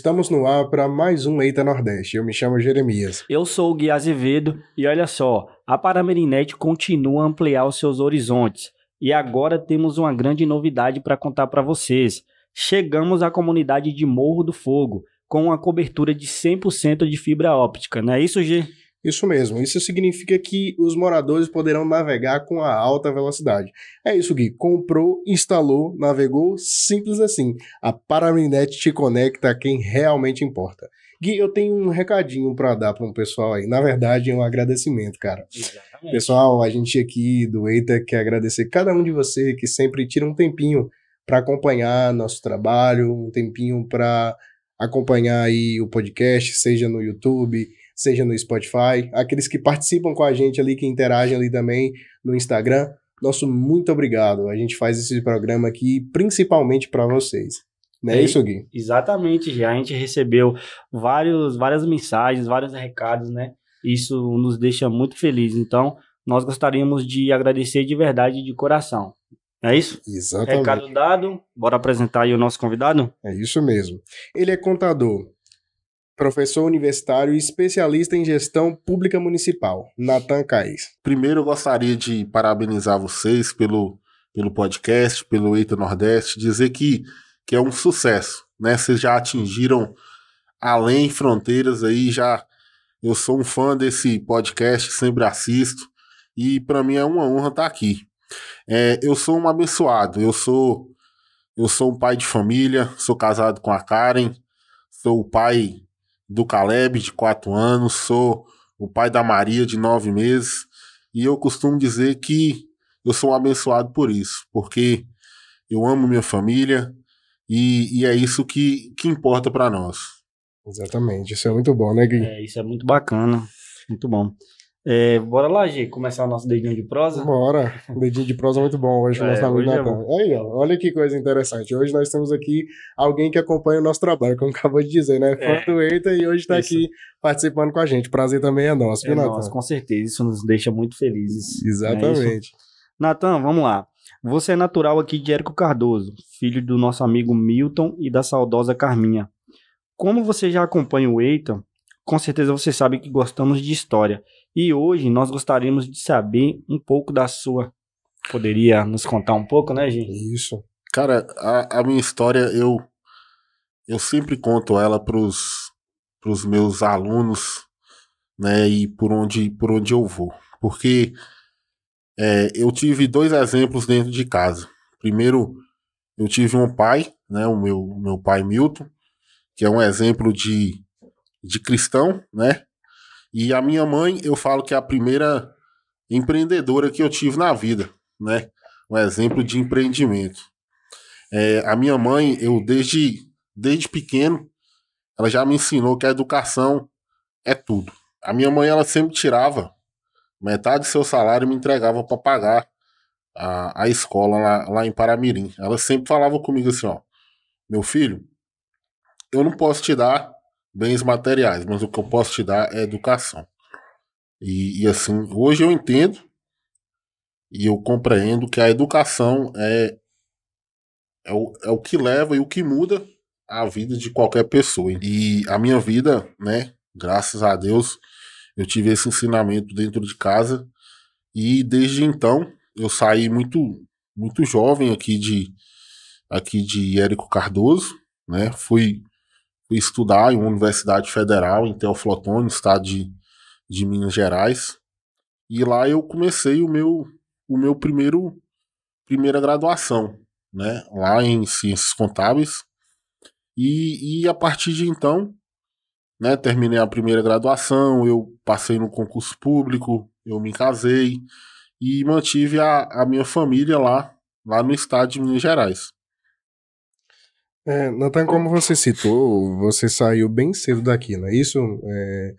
Estamos no ar para mais um Eita Nordeste. Eu me chamo Jeremias. Eu sou o Gui Azevedo e olha só, a Paramerinete continua a ampliar os seus horizontes. E agora temos uma grande novidade para contar para vocês. Chegamos à comunidade de Morro do Fogo, com uma cobertura de 100% de fibra óptica, não é isso, Gê? Isso mesmo. Isso significa que os moradores poderão navegar com a alta velocidade. É isso, Gui. Comprou, instalou, navegou, simples assim. A Paraminet te conecta a quem realmente importa. Gui, eu tenho um recadinho para dar para um pessoal aí. Na verdade, é um agradecimento, cara. Exatamente. Pessoal, a gente aqui do Eita quer agradecer cada um de vocês que sempre tira um tempinho para acompanhar nosso trabalho, um tempinho para acompanhar aí o podcast, seja no YouTube, seja no Spotify, aqueles que participam com a gente ali, que interagem ali também no Instagram. Nosso muito obrigado. A gente faz esse programa aqui principalmente para vocês. Não é, é, isso, Gui? Exatamente, já. A gente recebeu vários, várias mensagens, vários recados, né? Isso nos deixa muito felizes. Então, nós gostaríamos de agradecer de verdade, de coração. É isso? Exatamente. Recado dado, bora apresentar aí o nosso convidado? É isso mesmo. Ele é contador, professor universitário e especialista em gestão pública municipal, Natan Caes. Primeiro, eu gostaria de parabenizar vocês pelo, pelo podcast, pelo Eita Nordeste, dizer que, que é um sucesso, né? Vocês já atingiram além fronteiras aí, já eu sou um fã desse podcast, sempre assisto e para mim é uma honra estar tá aqui. É, eu sou um abençoado, eu sou eu sou um pai de família, sou casado com a Karen, sou o pai do Caleb, de 4 anos, sou o pai da Maria, de 9 meses, e eu costumo dizer que eu sou abençoado por isso, porque eu amo minha família e, e é isso que, que importa para nós. Exatamente, isso é muito bom, né, Gui? É, isso é muito bacana, muito bom. É, bora lá, G, começar o nosso dedinho de prosa? Bora. dedinho de prosa é muito bom hoje, é, nosso amigo é Natan. É Aí, ó, olha que coisa interessante. Hoje nós temos aqui alguém que acompanha o nosso trabalho, como acabou de dizer, né? É. Fã do Eita e hoje está aqui participando com a gente. Prazer também é nosso, viu, é Natan? Nosso, com certeza, isso nos deixa muito felizes. Né? Exatamente. É Natan, vamos lá. Você é natural aqui de Érico Cardoso, filho do nosso amigo Milton e da saudosa Carminha. Como você já acompanha o Eita, com certeza você sabe que gostamos de história. E hoje nós gostaríamos de saber um pouco da sua. Poderia nos contar um pouco, né, gente? Isso. Cara, a, a minha história, eu, eu sempre conto ela pros, pros meus alunos, né, e por onde, por onde eu vou. Porque é, eu tive dois exemplos dentro de casa. Primeiro, eu tive um pai, né, o meu, meu pai Milton, que é um exemplo de, de cristão, né, e a minha mãe, eu falo que é a primeira empreendedora que eu tive na vida, né? Um exemplo de empreendimento. É, a minha mãe, eu desde, desde pequeno, ela já me ensinou que a educação é tudo. A minha mãe, ela sempre tirava metade do seu salário e me entregava para pagar a, a escola lá, lá em Paramirim. Ela sempre falava comigo assim, ó, meu filho, eu não posso te dar bens materiais, mas o que eu posso te dar é educação. E, e assim, hoje eu entendo e eu compreendo que a educação é, é, o, é o que leva e o que muda a vida de qualquer pessoa. E a minha vida, né, graças a Deus, eu tive esse ensinamento dentro de casa e desde então eu saí muito muito jovem aqui de aqui de Érico Cardoso, né? Fui estudar em uma universidade federal, em Teoflotone, estado de, de Minas Gerais. E lá eu comecei o meu, o meu primeiro primeira graduação, né? Lá em Ciências Contábeis. E, e a partir de então, né, terminei a primeira graduação, eu passei no concurso público, eu me casei e mantive a, a minha família lá, lá no estado de Minas Gerais. É, Natan, como você citou, você saiu bem cedo daqui, não é Isso, é,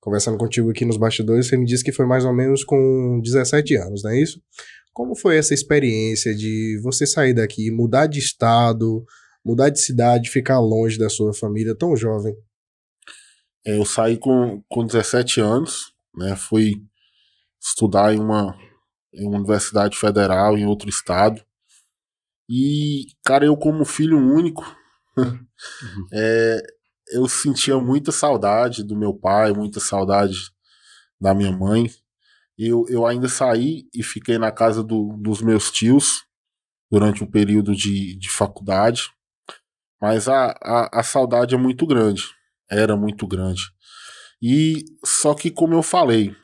conversando contigo aqui nos bastidores, você me disse que foi mais ou menos com 17 anos, não é isso? Como foi essa experiência de você sair daqui, mudar de estado, mudar de cidade, ficar longe da sua família tão jovem? É, eu saí com, com 17 anos, né? Fui estudar em uma, em uma universidade federal em outro estado. E, cara, eu como filho único, uhum. é, eu sentia muita saudade do meu pai, muita saudade da minha mãe. Eu, eu ainda saí e fiquei na casa do, dos meus tios durante um período de, de faculdade. Mas a, a, a saudade é muito grande. Era muito grande. E só que, como eu falei,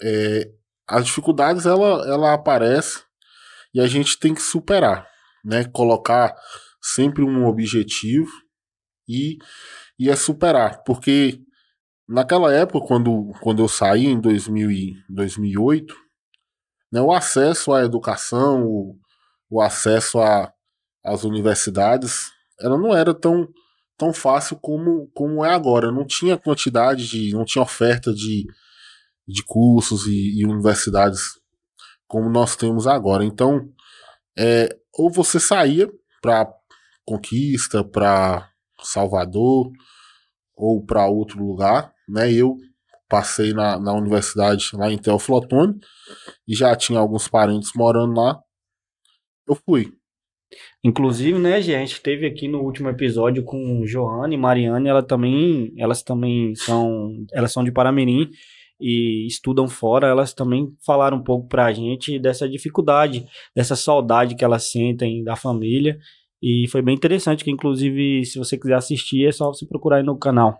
é, as dificuldades ela, ela aparece e a gente tem que superar né? Colocar sempre um objetivo e, e é superar, porque naquela época quando, quando eu saí em 2000 e 2008, né, o acesso à educação, o, o acesso a, às universidades, ela não era tão tão fácil como, como é agora. Não tinha quantidade de, não tinha oferta de, de cursos e, e universidades como nós temos agora. Então, é, ou você saía para Conquista, para Salvador ou para outro lugar, né? Eu passei na, na universidade lá em Teoflotone e já tinha alguns parentes morando lá. Eu fui. Inclusive, né, gente, teve aqui no último episódio com Joana e Mariane, ela também, elas também são, elas são de Paramirim e estudam fora, elas também falaram um pouco para a gente dessa dificuldade, dessa saudade que elas sentem da família. E foi bem interessante, que inclusive, se você quiser assistir, é só você procurar aí no canal.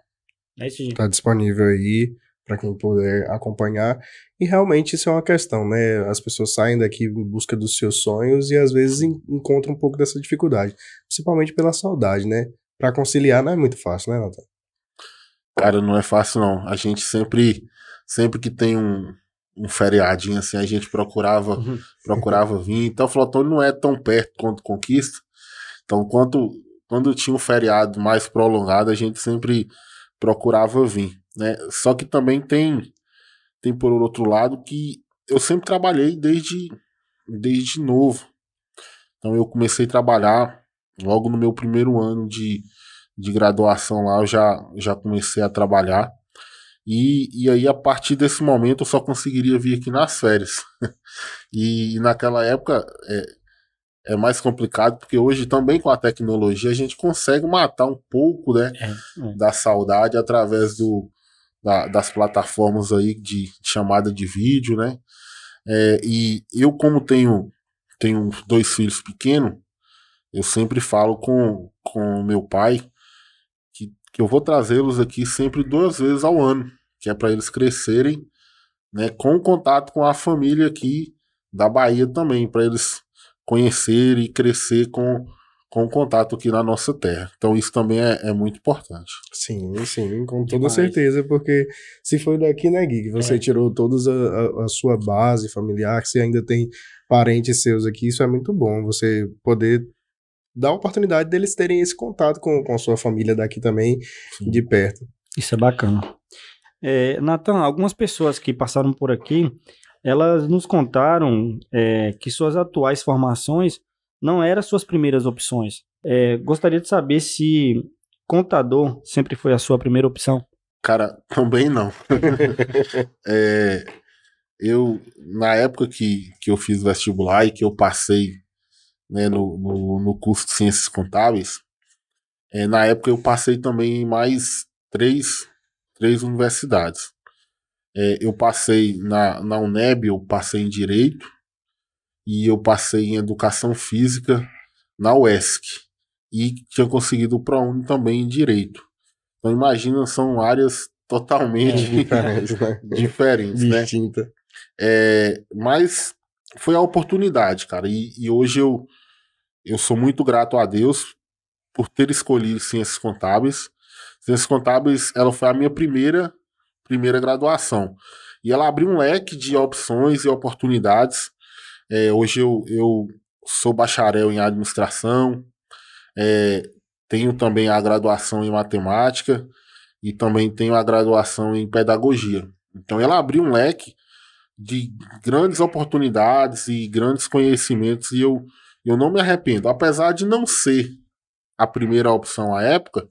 É isso, gente. Tá disponível aí para quem puder acompanhar. E realmente isso é uma questão, né? As pessoas saem daqui em busca dos seus sonhos e às vezes encontram um pouco dessa dificuldade, principalmente pela saudade, né? Para conciliar não é muito fácil, né, Natan? Cara, não é fácil não. A gente sempre sempre que tem um, um feriadinho assim, a gente procurava uhum. procurava vir. Então, Flotone não é tão perto quanto Conquista. Então, quanto, quando tinha um feriado mais prolongado, a gente sempre procurava vir. Né? Só que também tem, tem por outro lado que eu sempre trabalhei desde, desde novo. Então, eu comecei a trabalhar logo no meu primeiro ano de, de graduação lá, eu já, já comecei a trabalhar. E, e aí, a partir desse momento, eu só conseguiria vir aqui nas férias. e, e, naquela época é, é, mais complicado, porque hoje também com a tecnologia a gente consegue matar um pouco né, é. é. da saudade através do, da, das plataformas aí de, de, chamada de vídeo, né? É, e eu, como tenho, tenho dois filhos pequenos, eu sempre falo com, com meu pai que, que eu vou trazê-los aqui sempre duas vezes ao ano que é para eles crescerem, né, com contato com a família aqui da Bahia também, para eles conhecer e crescer com, com contato aqui na nossa terra. Então isso também é, é muito importante. Sim, sim, com toda Demais. certeza, porque se foi daqui, né, Gui, você é. tirou toda a, a, sua base familiar, que você ainda tem parentes seus aqui, isso é muito bom, você poder dar a oportunidade deles terem esse contato com, com a sua família daqui também, sim. de perto. Isso é bacana. É, algumas pessoas que passaram por aqui, elas nos contaram é, que suas atuais formações não eram suas primeiras opções. É, gostaria de saber se contador sempre foi a sua primeira opção. Cara, também não. é, eu, na época que, que eu fiz vestibular e que eu passei né, no, no, no curso de Ciências Contábeis, é, na época eu passei também mais três três universidades. É, eu passei na, na UNEB, eu passei em Direito e eu passei em Educação Física na UESC. E tinha conseguido o ProUni também em Direito. Então imagina, são áreas totalmente é, né? diferentes, né? Distinta. É, mas foi a oportunidade, cara. E, e, hoje eu, eu sou muito grato a Deus por ter escolhido ciências contábeis. Ciências Contábeis, ela foi a minha primeira, primeira graduação. E ela abriu um leque de opções e oportunidades. É, hoje eu, eu sou bacharel em administração, é, tenho também a graduação em matemática e também tenho a graduação em pedagogia. Então ela abriu um leque de grandes oportunidades e grandes conhecimentos e eu, eu não me arrependo. Apesar de não ser a primeira opção à época,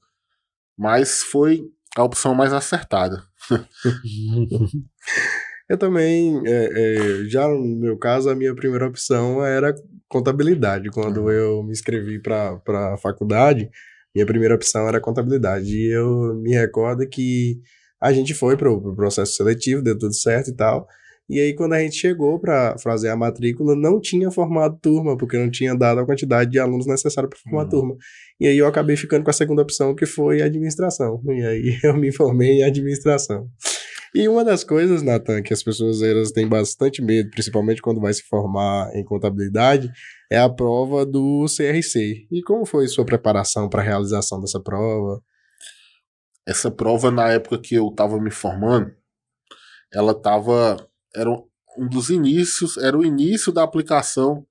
mas foi a opção mais acertada. eu também, é, é, já no meu caso, a minha primeira opção era contabilidade. Quando uhum. eu me inscrevi para a faculdade, minha primeira opção era contabilidade. E eu me recordo que a gente foi para o processo seletivo, deu tudo certo e tal. E aí, quando a gente chegou para fazer a matrícula, não tinha formado turma, porque não tinha dado a quantidade de alunos necessária para formar uhum. turma. E aí, eu acabei ficando com a segunda opção, que foi administração. E aí, eu me formei em administração. E uma das coisas, Natan, que as pessoas elas têm bastante medo, principalmente quando vai se formar em contabilidade, é a prova do CRC. E como foi sua preparação para a realização dessa prova? Essa prova, na época que eu estava me formando, ela estava era um dos inícios, era o início da aplicação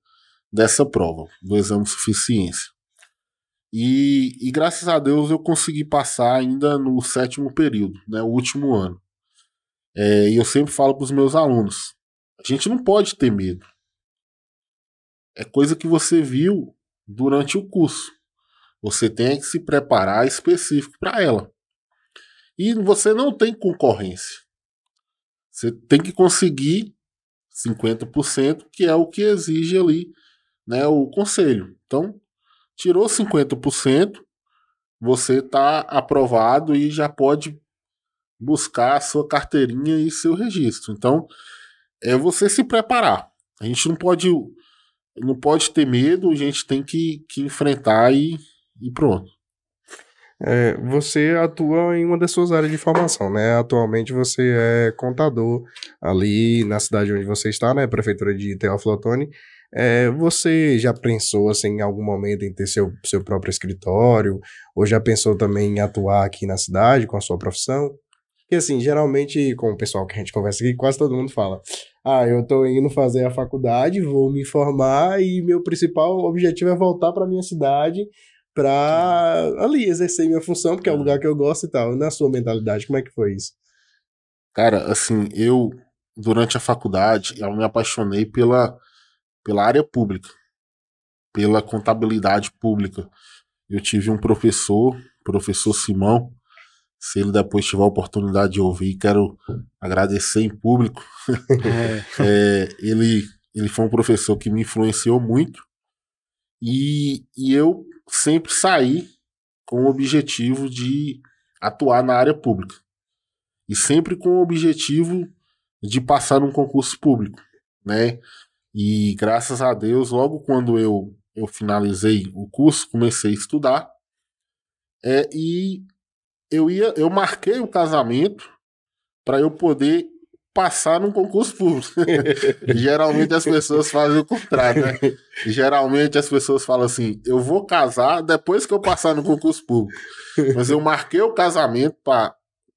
dessa prova, do exame de suficiência. E, e graças a Deus eu consegui passar ainda no sétimo período, né, o último ano. É, e eu sempre falo para os meus alunos: a gente não pode ter medo. É coisa que você viu durante o curso. Você tem que se preparar específico para ela. E você não tem concorrência. Você tem que conseguir 50%, que é o que exige ali né, o conselho. Então, tirou 50%, você está aprovado e já pode buscar a sua carteirinha e seu registro. Então, é você se preparar. A gente não pode não pode ter medo, a gente tem que, que enfrentar e, e pronto é, você atua em uma das suas áreas de formação, né? Atualmente você é contador ali na cidade onde você está, né? Prefeitura de Teoflotone. É, você já pensou assim, em algum momento em ter seu, seu próprio escritório? Ou já pensou também em atuar aqui na cidade com a sua profissão? Porque assim, geralmente com o pessoal que a gente conversa aqui, quase todo mundo fala: "Ah, eu tô indo fazer a faculdade, vou me formar e meu principal objetivo é voltar para minha cidade pra ali exercer minha função, porque é um é. lugar que eu gosto e tal. Na sua mentalidade, como é que foi isso? Cara, assim, eu, durante a faculdade, eu me apaixonei pela, pela área pública, pela contabilidade pública. Eu tive um professor, professor Simão, se ele depois tiver a oportunidade de ouvir, quero agradecer em público. É. é, ele, ele foi um professor que me influenciou muito. E, e eu sempre sair com o objetivo de atuar na área pública. E sempre com o objetivo de passar num concurso público, né? E graças a Deus, logo quando eu, eu finalizei o curso, comecei a estudar. É, e eu ia eu marquei o casamento para eu poder passar num concurso público. Geralmente as pessoas fazem o contrário, né? Geralmente as pessoas falam assim: eu vou casar depois que eu passar no concurso público. Mas eu marquei o casamento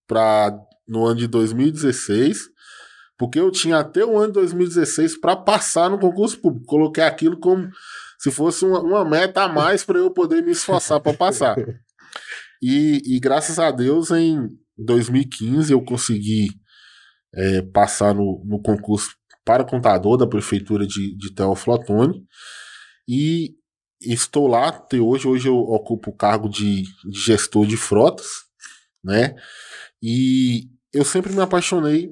para no ano de 2016, porque eu tinha até o ano de 2016 para passar no concurso público. Coloquei aquilo como se fosse uma, uma meta a mais para eu poder me esforçar para passar. E, e graças a Deus, em 2015 eu consegui é, passar no, no, concurso para contador da prefeitura de, de Teoflotone e estou lá até hoje. Hoje eu ocupo o cargo de, de gestor de frotas, né? E eu sempre me apaixonei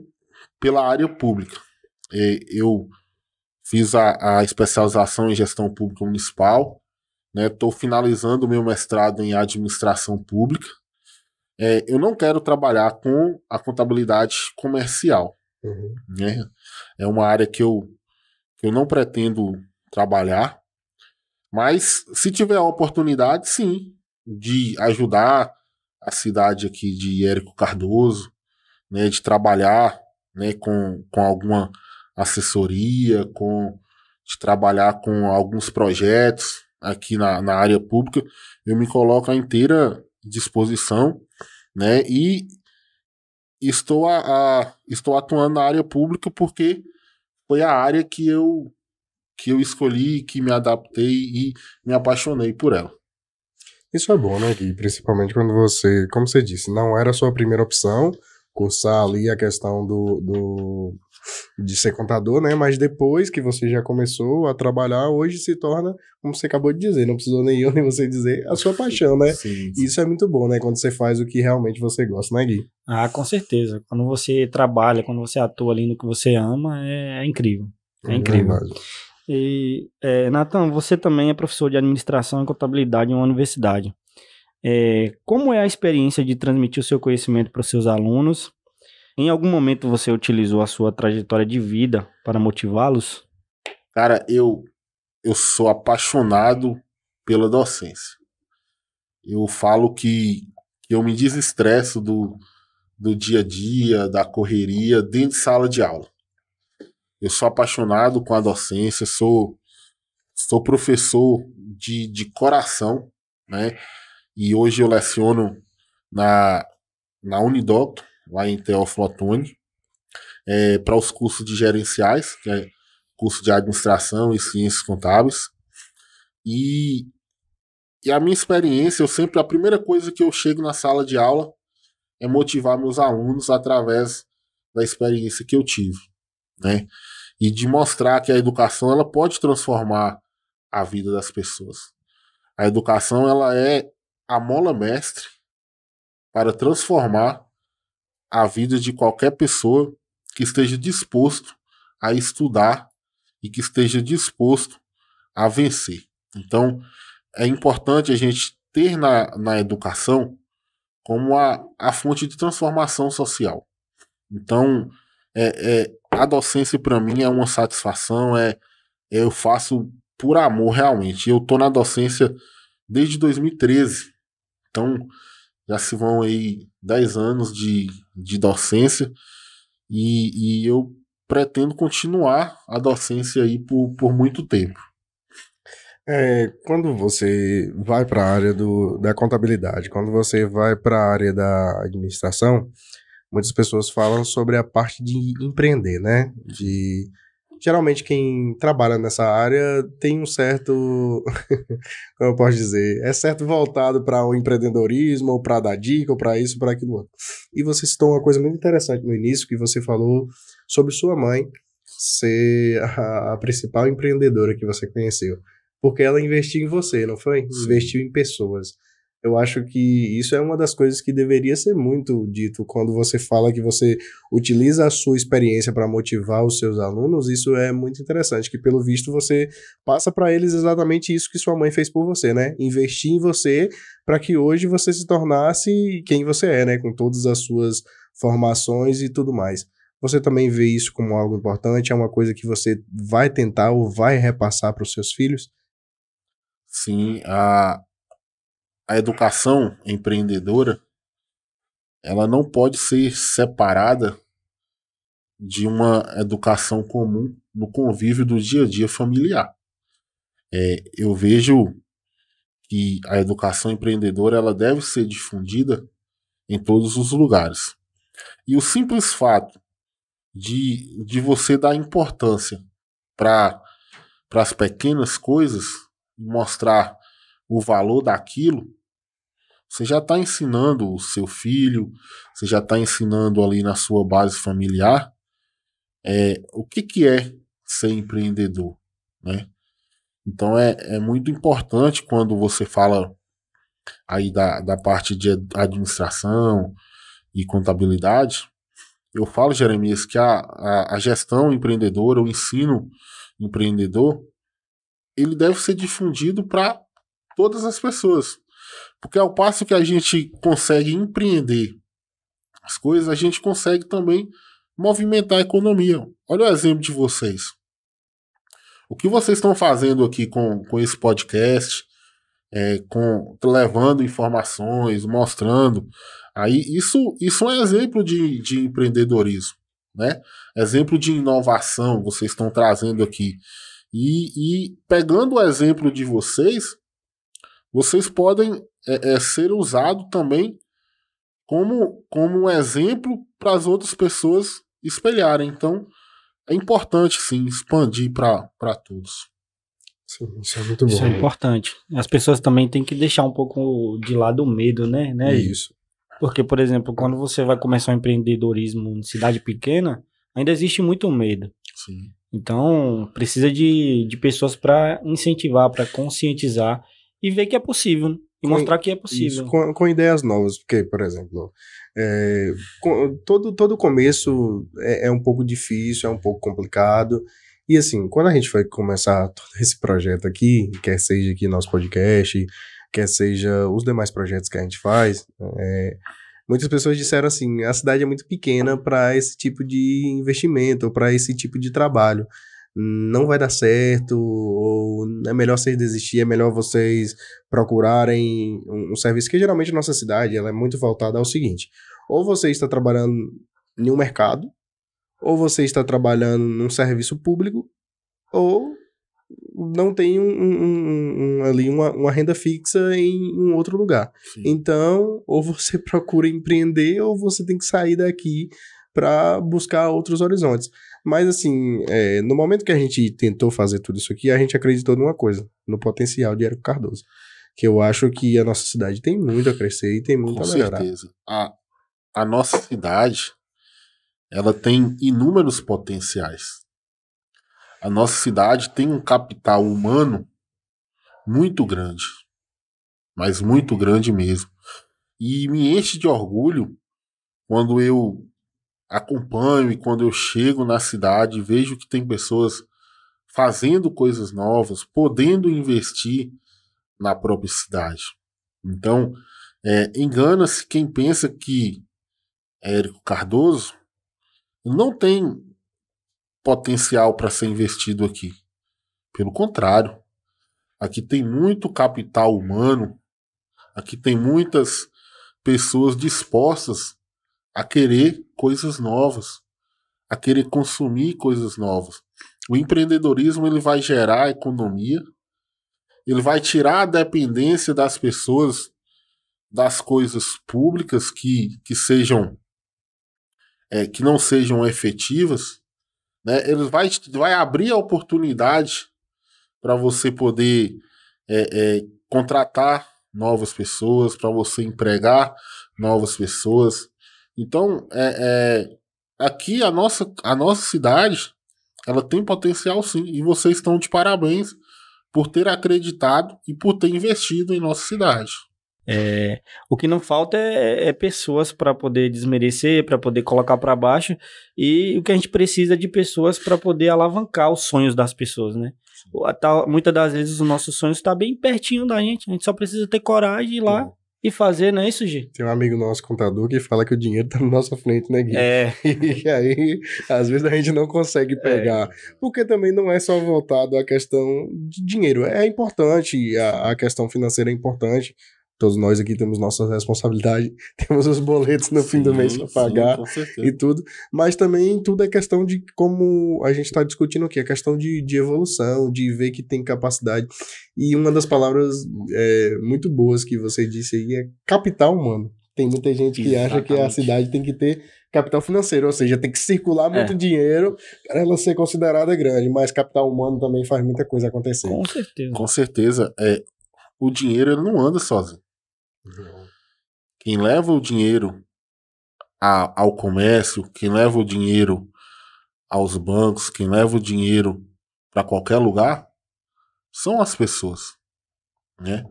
pela área pública. É, eu fiz a, a, especialização em gestão pública municipal, estou né? finalizando o meu mestrado em administração pública, é, eu não quero trabalhar com a contabilidade comercial. Uhum. Né? É uma área que eu, que eu não pretendo trabalhar, mas se tiver a oportunidade, sim, de ajudar a cidade aqui de Érico Cardoso, né, de trabalhar né, com, com alguma assessoria, com de trabalhar com alguns projetos aqui na, na área pública, eu me coloco à inteira disposição né? E estou, a, a, estou atuando na área pública porque foi a área que eu que eu escolhi, que me adaptei e me apaixonei por ela. Isso é bom, né, Gui? Principalmente quando você, como você disse, não era a sua primeira opção, cursar ali a questão do, do de ser contador, né? Mas depois que você já começou a trabalhar, hoje se torna, como você acabou de dizer, não precisou nem eu nem você dizer, a sua paixão, né? Sim, sim. Isso é muito bom, né? Quando você faz o que realmente você gosta, né, Gui? Ah, com certeza. Quando você trabalha, quando você atua ali no que você ama, é, é incrível. É, é incrível. Verdade. E, é, você também é professor de administração e contabilidade em uma universidade. É, como é a experiência de transmitir o seu conhecimento para os seus alunos em algum momento você utilizou a sua trajetória de vida para motivá-los? Cara, eu eu sou apaixonado pela docência. Eu falo que, que eu me desestresso do, do dia a dia, da correria, dentro de sala de aula. Eu sou apaixonado com a docência, sou, sou professor de, de coração, né? E hoje eu leciono na, na Unidocto, lá em Teófilo Otoni, é, para os cursos de gerenciais, que é curso de administração e ciências contábeis. E, e a minha experiência, eu sempre, a primeira coisa que eu chego na sala de aula é motivar meus alunos através da experiência que eu tive, né? E de mostrar que a educação ela pode transformar a vida das pessoas. A educação ela é a mola mestre para transformar a vida de qualquer pessoa que esteja disposto a estudar e que esteja disposto a vencer. Então, é importante a gente ter na, na educação como a, a fonte de transformação social. Então, é, é a docência para mim é uma satisfação, é, é eu faço por amor realmente. Eu tô na docência desde 2013. Então, já se vão aí 10 anos de, de docência e, e eu pretendo continuar a docência aí por, por muito tempo. É, quando você vai para a área do, da contabilidade, quando você vai para a área da administração, muitas pessoas falam sobre a parte de empreender, né? De geralmente quem trabalha nessa área tem um certo, como eu posso dizer, é certo voltado para o empreendedorismo, ou para dar dica, ou para isso, para aquilo E você citou uma coisa muito interessante no início, que você falou sobre sua mãe ser a, a principal empreendedora que você conheceu. Porque ela investiu em você, não foi? Sim. Investiu em pessoas. Eu acho que isso é uma das coisas que deveria ser muito dito quando você fala que você utiliza a sua experiência para motivar os seus alunos. Isso é muito interessante, que pelo visto você passa para eles exatamente isso que sua mãe fez por você, né? Investir em você para que hoje você se tornasse quem você é, né? Com todas as suas formações e tudo mais. Você também vê isso como algo importante? É uma coisa que você vai tentar ou vai repassar para os seus filhos? Sim, a, a educação empreendedora ela não pode ser separada de uma educação comum no convívio do dia a dia familiar. É, eu vejo que a educação empreendedora ela deve ser difundida em todos os lugares. E o simples fato de, de você dar importância para as pequenas coisas, mostrar o valor daquilo, você já está ensinando o seu filho, você já está ensinando ali na sua base familiar é, o que, que é ser empreendedor, né? Então é, é muito importante quando você fala aí da, da parte de administração e contabilidade. Eu falo, Jeremias, que a, a, a gestão empreendedora, o ensino empreendedor, ele deve ser difundido para todas as pessoas. Porque ao passo que a gente consegue empreender as coisas, a gente consegue também movimentar a economia. Olha o exemplo de vocês. O que vocês estão fazendo aqui com, com esse podcast, é, com levando informações, mostrando. Aí isso, isso é um exemplo de, de empreendedorismo, né? Exemplo de inovação vocês estão trazendo aqui. E, e pegando o exemplo de vocês, vocês podem é, é ser usado também como, como um exemplo para as outras pessoas espelharem. Então, é importante, sim, expandir para todos. Sim, isso é muito bom. Isso é importante. As pessoas também têm que deixar um pouco de lado o medo, né? né? Isso. Porque, por exemplo, quando você vai começar o um empreendedorismo em cidade pequena, ainda existe muito medo. Sim. Então, precisa de, de pessoas para incentivar, para conscientizar e ver que é possível e com, mostrar que é possível. Isso, com, com, ideias novas, porque, por exemplo, é, com, todo, todo começo é, é, um pouco difícil, é um pouco complicado. E assim, quando a gente foi começar todo esse projeto aqui, quer seja aqui nosso podcast, quer seja os demais projetos que a gente faz, é, muitas pessoas disseram assim: a cidade é muito pequena para esse tipo de investimento, ou para esse tipo de trabalho não vai dar certo, ou é melhor vocês desistir, é melhor vocês procurarem um, um serviço, que geralmente nossa cidade ela é muito voltada ao seguinte, ou você está trabalhando em um mercado, ou você está trabalhando num serviço público, ou não tem um, um, um, ali uma, uma, renda fixa em um outro lugar. Sim. Então, ou você procura empreender, ou você tem que sair daqui para buscar outros horizontes. Mas, assim, é, no momento que a gente tentou fazer tudo isso aqui, a gente acreditou numa coisa, no potencial de Érico Cardoso. Que eu acho que a nossa cidade tem muito a crescer e tem muito Com a melhorar. Com certeza. A, a nossa cidade, ela tem inúmeros potenciais. A nossa cidade tem um capital humano muito grande. Mas muito grande mesmo. E me enche de orgulho quando eu acompanho e quando eu chego na cidade vejo que tem pessoas fazendo coisas novas, podendo investir na própria cidade. Então, é, engana-se quem pensa que Érico Cardoso não tem potencial para ser investido aqui. Pelo contrário, aqui tem muito capital humano, aqui tem muitas pessoas dispostas a querer coisas novas, a querer consumir coisas novas. O empreendedorismo ele vai gerar economia, ele vai tirar a dependência das pessoas das coisas públicas que, que sejam é, que não sejam efetivas, né? Ele vai, vai abrir a oportunidade para você poder é, é, contratar novas pessoas, para você empregar novas pessoas, então, é, é, aqui a nossa, a nossa cidade, ela tem potencial sim, e vocês estão de parabéns por ter acreditado e por ter investido em nossa cidade. É, o que não falta é, é pessoas para poder desmerecer, para poder colocar para baixo, e o que a gente precisa é de pessoas para poder alavancar os sonhos das pessoas, né? Tá, muitas das vezes os nossos sonhos está bem pertinho da gente, a gente só precisa ter coragem de ir lá e fazer, não é isso, Gi? Tem um amigo nosso contador que fala que o dinheiro tá na nossa frente, né, Gui? É. E aí, às vezes a gente não consegue pegar. É. Porque também não é só voltado à questão de dinheiro. É importante, a, a questão financeira é importante, Todos nós aqui temos nossa responsabilidade, temos os boletos no sim, fim do mês para pagar sim, e tudo. Mas também tudo é questão de como a gente está discutindo aqui, é questão de, de evolução, de ver que tem capacidade. E uma das palavras é, muito boas que você disse aí é capital humano. Tem muita gente que Exatamente. acha que a cidade tem que ter capital financeiro, ou seja, tem que circular muito é. dinheiro para ela ser considerada grande, mas capital humano também faz muita coisa acontecer. Com certeza. Com certeza. É, o dinheiro não anda sozinho. Quem leva o dinheiro a, ao comércio, quem leva o dinheiro aos bancos, quem leva o dinheiro para qualquer lugar, são as pessoas, né?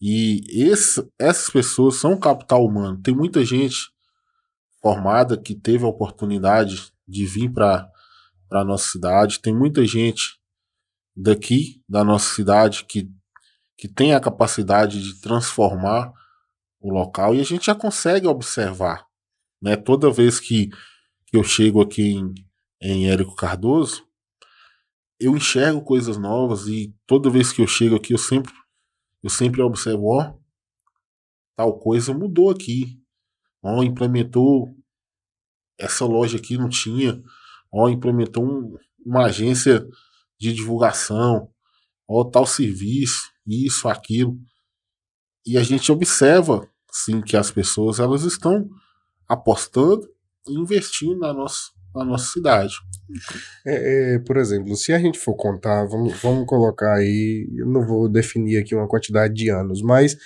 E esse, essas pessoas são capital humano. Tem muita gente formada que teve a oportunidade de vir para a nossa cidade. Tem muita gente daqui, da nossa cidade, que, que tem a capacidade de transformar o local e a gente já consegue observar. Né? Toda vez que, que eu chego aqui em, em Érico Cardoso, eu enxergo coisas novas e toda vez que eu chego aqui eu sempre eu sempre observo, ó, tal coisa mudou aqui. Ó, implementou essa loja aqui não tinha. Ó, implementou um, uma agência de divulgação. Ó, tal serviço, isso, aquilo. E a gente observa sim que as pessoas elas estão apostando e investindo na nossa, na nossa cidade. É, é, por exemplo, se a gente for contar, vamos, vamos colocar aí, eu não vou definir aqui uma quantidade de anos, mas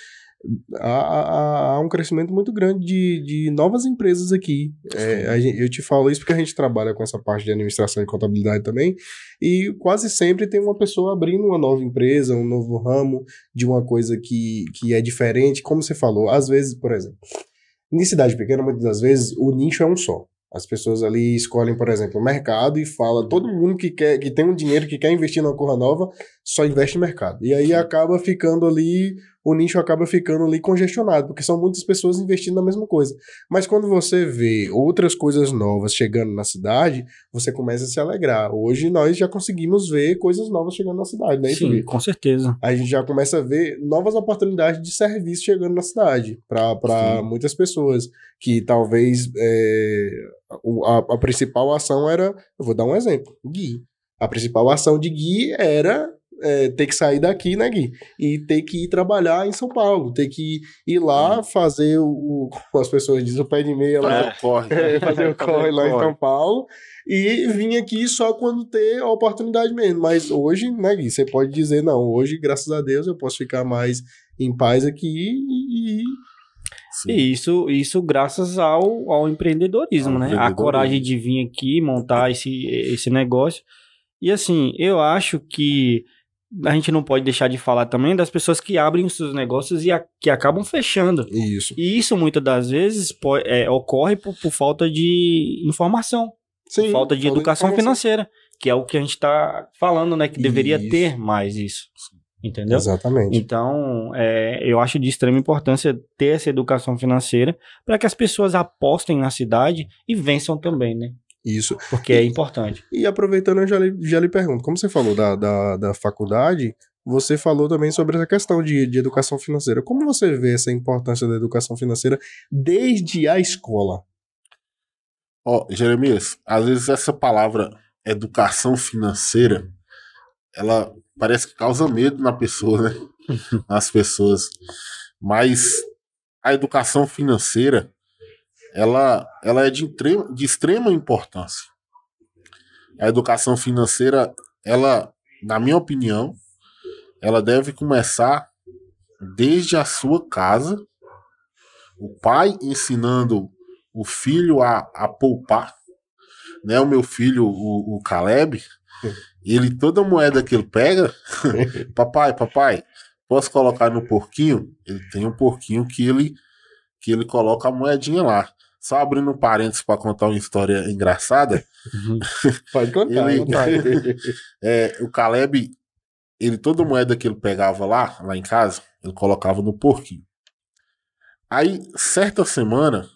há, há, há um crescimento muito grande de, de novas empresas aqui. É, gente, eu te falo isso porque a gente trabalha com essa parte de administração e contabilidade também, e quase sempre tem uma pessoa abrindo uma nova empresa, um novo ramo de uma coisa que, que é diferente. Como você falou, às vezes, por exemplo, em cidade pequena, muitas das vezes, o nicho é um só. As pessoas ali escolhem, por exemplo, o mercado e fala, todo mundo que quer, que tem um dinheiro que quer investir numa corra nova, só investe no mercado. E aí acaba ficando ali o nicho acaba ficando ali congestionado, porque são muitas pessoas investindo na mesma coisa. Mas quando você vê outras coisas novas chegando na cidade, você começa a se alegrar. Hoje nós já conseguimos ver coisas novas chegando na cidade, né? Sim, com certeza. A gente já começa a ver novas oportunidades de serviço chegando na cidade para muitas pessoas que talvez é, a, a principal ação era, eu vou dar um exemplo, Gui. A principal ação de Gui era é, ter que sair daqui, né, Gui? E ter que ir trabalhar em São Paulo, ter que ir lá uhum. fazer o, Como as pessoas dizem, o pé de meia lá. O é, corre, fazer o corre lá em São Paulo. E vim aqui só quando ter a oportunidade mesmo. Mas hoje, né, Gui, você pode dizer, não, hoje, graças a Deus, eu posso ficar mais em paz aqui e. Sim. E isso, isso graças ao, ao empreendedorismo, ao né? Empreendedorismo. A coragem de vir aqui montar esse, esse negócio. E assim, eu acho que a gente não pode deixar de falar também das pessoas que abrem os seus negócios e a, que acabam fechando. Isso. E isso muitas das vezes é, ocorre por, por, falta de informação, Sim, falta de educação informação. financeira, que é o que a gente está falando, né? Que deveria isso. ter mais isso. Entendeu? Exatamente. Então, é, eu acho de extrema importância ter essa educação financeira para que as pessoas apostem na cidade e vençam também, né? Isso. Porque é importante. E aproveitando, eu já lhe, já lhe pergunto, como você falou da, da, da faculdade, você falou também sobre essa questão de, de educação financeira. Como você vê essa importância da educação financeira desde a escola? Ó, oh, Jeremias, às vezes essa palavra educação financeira, ela parece que causa medo na pessoa, né? Nas pessoas. Mas a educação financeira, ela, ela é de, de extrema importância. A educação financeira, ela, na minha opinião, ela deve começar desde a sua casa, o pai ensinando o filho a, a poupar, né? O meu filho, o, o Caleb, ele toda moeda que ele pega, papai, papai, posso colocar no porquinho? Ele tem um porquinho que ele que ele coloca a moedinha lá. Só abrindo um parênteses para contar uma história engraçada. Uhum. Pode contar. ele, contar. é, o Caleb, ele toda moeda que ele pegava lá, lá em casa, ele colocava no porquinho. Aí, certa semana,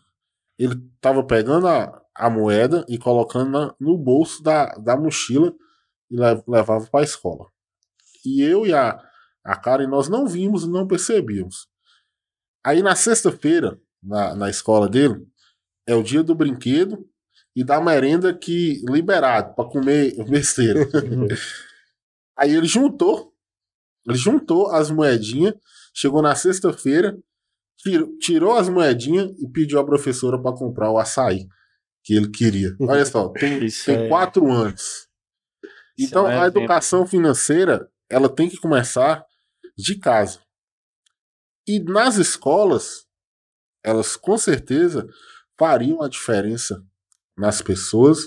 ele tava pegando a, a moeda e colocando na, no bolso da, da mochila e levava para a escola. E eu e a, a Karen, nós não vimos e não percebíamos. Aí na sexta-feira, na, na escola dele, é o dia do brinquedo e da merenda que liberado para comer besteira. Aí ele juntou, ele juntou as moedinhas, chegou na sexta-feira, tirou, tirou as moedinhas e pediu à professora para comprar o açaí que ele queria. Olha só, tem, tem é- quatro anos. Então é a educação tempo. financeira ela tem que começar de casa. E nas escolas, elas com certeza fariam a diferença nas pessoas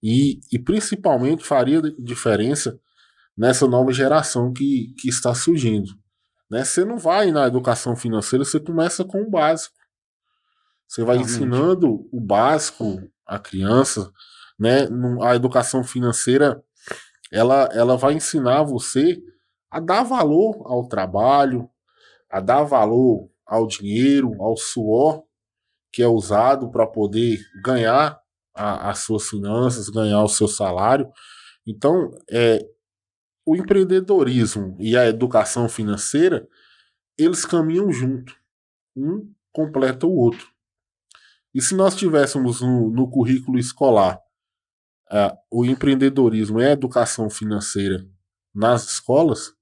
e, e principalmente faria diferença nessa nova geração que, que está surgindo. Né? Você não vai na educação financeira, você começa com o básico. Você vai Realmente. ensinando o básico à criança, né? A educação financeira ela, ela vai ensinar você a dar valor ao trabalho, a dar valor ao dinheiro, ao suor, que é usado para poder ganhar a, as suas finanças, ganhar o seu salário. Então, é, o empreendedorismo e a educação financeira, eles caminham junto. Um completa o outro. E se nós tivéssemos no, no currículo escolar o empreendedorismo e a educação financeira nas escolas,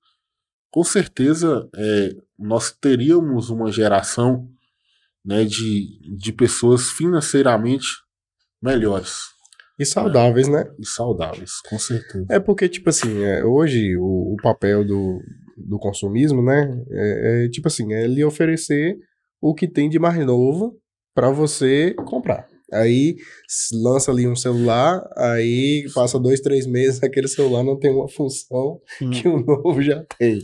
com certeza é, nós teríamos uma geração né, de, de pessoas financeiramente melhores. E né? saudáveis, né? né? E saudáveis, com certeza. É porque, tipo assim, é, hoje o, o, papel do, do consumismo, né? É, é, tipo assim, é lhe oferecer o que tem de mais novo para você comprar. Aí lança ali um celular, aí passa dois, três meses, aquele celular não tem uma função hum. que o novo já tem.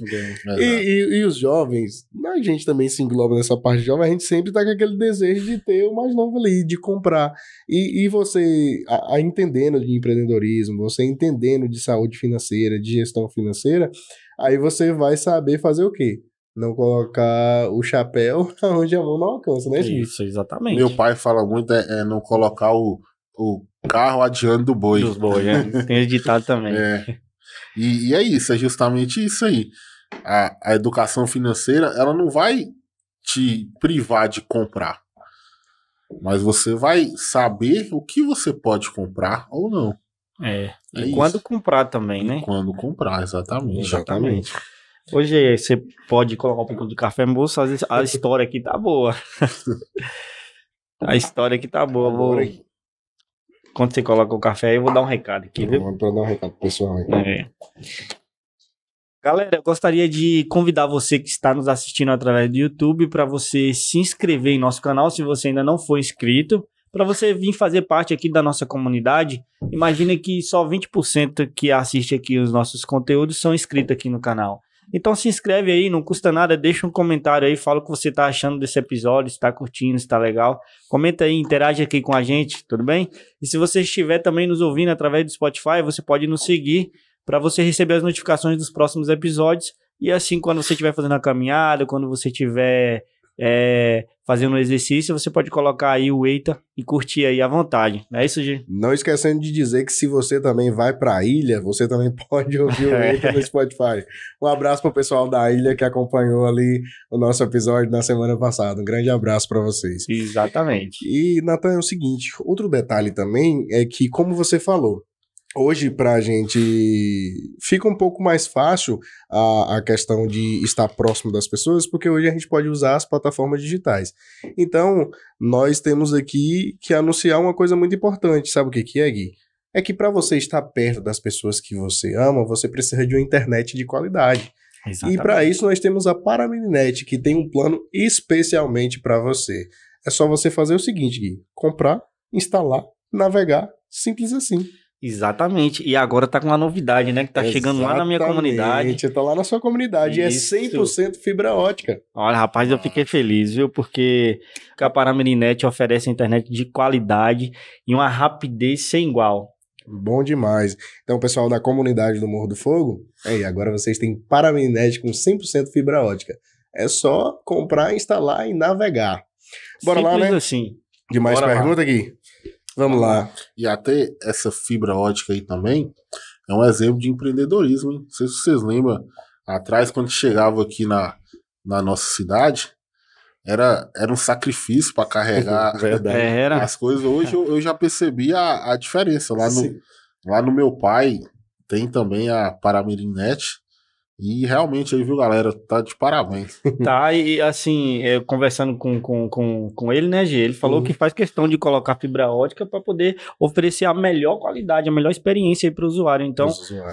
É, e, e, e, os jovens, gente também se engloba nessa parte jovem, a gente sempre tá com aquele desejo de ter o mais novo ali, de comprar. E, e você, a, a entendendo de empreendedorismo, você entendendo de saúde financeira, de gestão financeira, aí você vai saber fazer o quê? não colocar o chapéu onde a mão não alcança, né, gente? Isso, exatamente. Meu pai fala muito é, é, não colocar o, o carro adiante do boi. Dos boi, né? Tem esse ditado também. É. E, e, é isso, é justamente isso aí a, a educação financeira, ela não vai te privar de comprar. Mas você vai saber o que você pode comprar ou não. É. é e quando comprar também, né? E quando comprar, exatamente. Exatamente. Hoje você pode colocar um pouco de café em bolsa, às vezes a história aqui tá boa. a história aqui tá boa. Vou... Quando você coloca o café aí, eu vou dar um recado aqui, tá viu? Vou então dar um recado pessoal aí. É. Galera, eu gostaria de convidar você que está nos assistindo através do YouTube para você se inscrever em nosso canal se você ainda não for inscrito, para você vir fazer parte aqui da nossa comunidade. Imagina que só 20% que assiste aqui os nossos conteúdos são inscritos aqui no canal. Então se inscreve aí, não custa nada, deixa um comentário aí, fala o que você está achando desse episódio, se está curtindo, se está legal. Comenta aí, interage aqui com a gente, tudo bem? E se você estiver também nos ouvindo através do Spotify, você pode nos seguir para você receber as notificações dos próximos episódios. E assim, quando você estiver fazendo a caminhada, quando você estiver é, fazendo um exercício, você pode colocar aí o Eita e curtir aí à vontade. Não é isso, Gi? Não esquecendo de dizer que se você também vai para a ilha, você também pode ouvir o Eita no Spotify. Um abraço pro pessoal da ilha que acompanhou ali o nosso episódio na semana passada. Um grande abraço para vocês. Exatamente. E, Natan, é o seguinte, outro detalhe também é que, como você falou, hoje para a gente fica um pouco mais fácil a, a questão de estar próximo das pessoas, porque hoje a gente pode usar as plataformas digitais. Então, nós temos aqui que anunciar uma coisa muito importante. Sabe o que, que é, Gui? É que para você estar perto das pessoas que você ama, você precisa de uma internet de qualidade. Exatamente. E para isso nós temos a Paramininet, que tem um plano especialmente para você. É só você fazer o seguinte, Gui, comprar, instalar, navegar, simples assim. Exatamente. E agora tá com uma novidade, né? Que tá Exatamente. chegando lá na minha comunidade. Tá lá na sua comunidade. Isso. E é 100% fibra ótica. Olha, rapaz, eu fiquei feliz, viu? Porque a Paramerinet oferece internet de qualidade e uma rapidez sem igual. Bom demais. Então, pessoal da comunidade do Morro do Fogo, é aí, agora vocês têm Paramerinet com 100% fibra ótica. É só comprar, instalar e navegar. Bora Simples lá, né? assim. De mais Bora pergunta lá. aqui? Vamos lá. E até essa fibra ótica aí também é um exemplo de empreendedorismo, hein? Não sei se vocês lembram, atrás, quando chegava aqui na, na nossa cidade, era, era um sacrifício para carregar é, as coisas. Hoje eu, eu já percebi a, a diferença. Lá no, lá no meu pai tem também a Paramirinete, e realmente aí, viu, galera? Tá de parabéns. Tá, e assim, é, conversando com, com, com, com ele, né, G? Ele falou uhum. que faz questão de colocar fibra ótica para poder oferecer a melhor qualidade, a melhor experiência aí para o usuário. Então,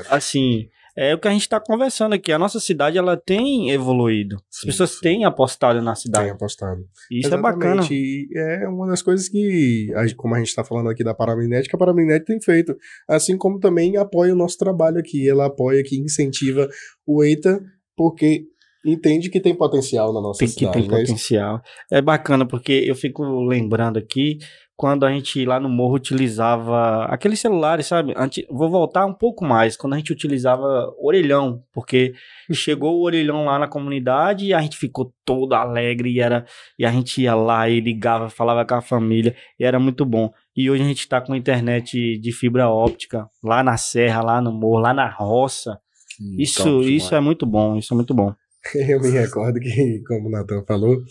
assim, é o que a gente está conversando aqui. A nossa cidade ela tem evoluído. As sim, pessoas sim. têm apostado na cidade. Tem apostado. E isso Exatamente. é bacana. E é uma das coisas que, como a gente está falando aqui da Paramagnética, a Paramagnética tem feito. Assim como também apoia o nosso trabalho aqui. Ela apoia que incentiva o EITA, porque entende que tem potencial na nossa tem, cidade. Que tem né? potencial. É bacana porque eu fico lembrando aqui quando a gente lá no morro utilizava aqueles celulares, sabe? Antes, vou voltar um pouco mais, quando a gente utilizava orelhão, porque chegou o orelhão lá na comunidade e a gente ficou todo alegre e era e a gente ia lá e ligava, falava com a família, e era muito bom. E hoje a gente está com internet de fibra óptica, lá na serra, lá no morro, lá na roça. Hum, isso, isso é muito bom, isso é muito bom. Eu me recordo que, como o Natan falou,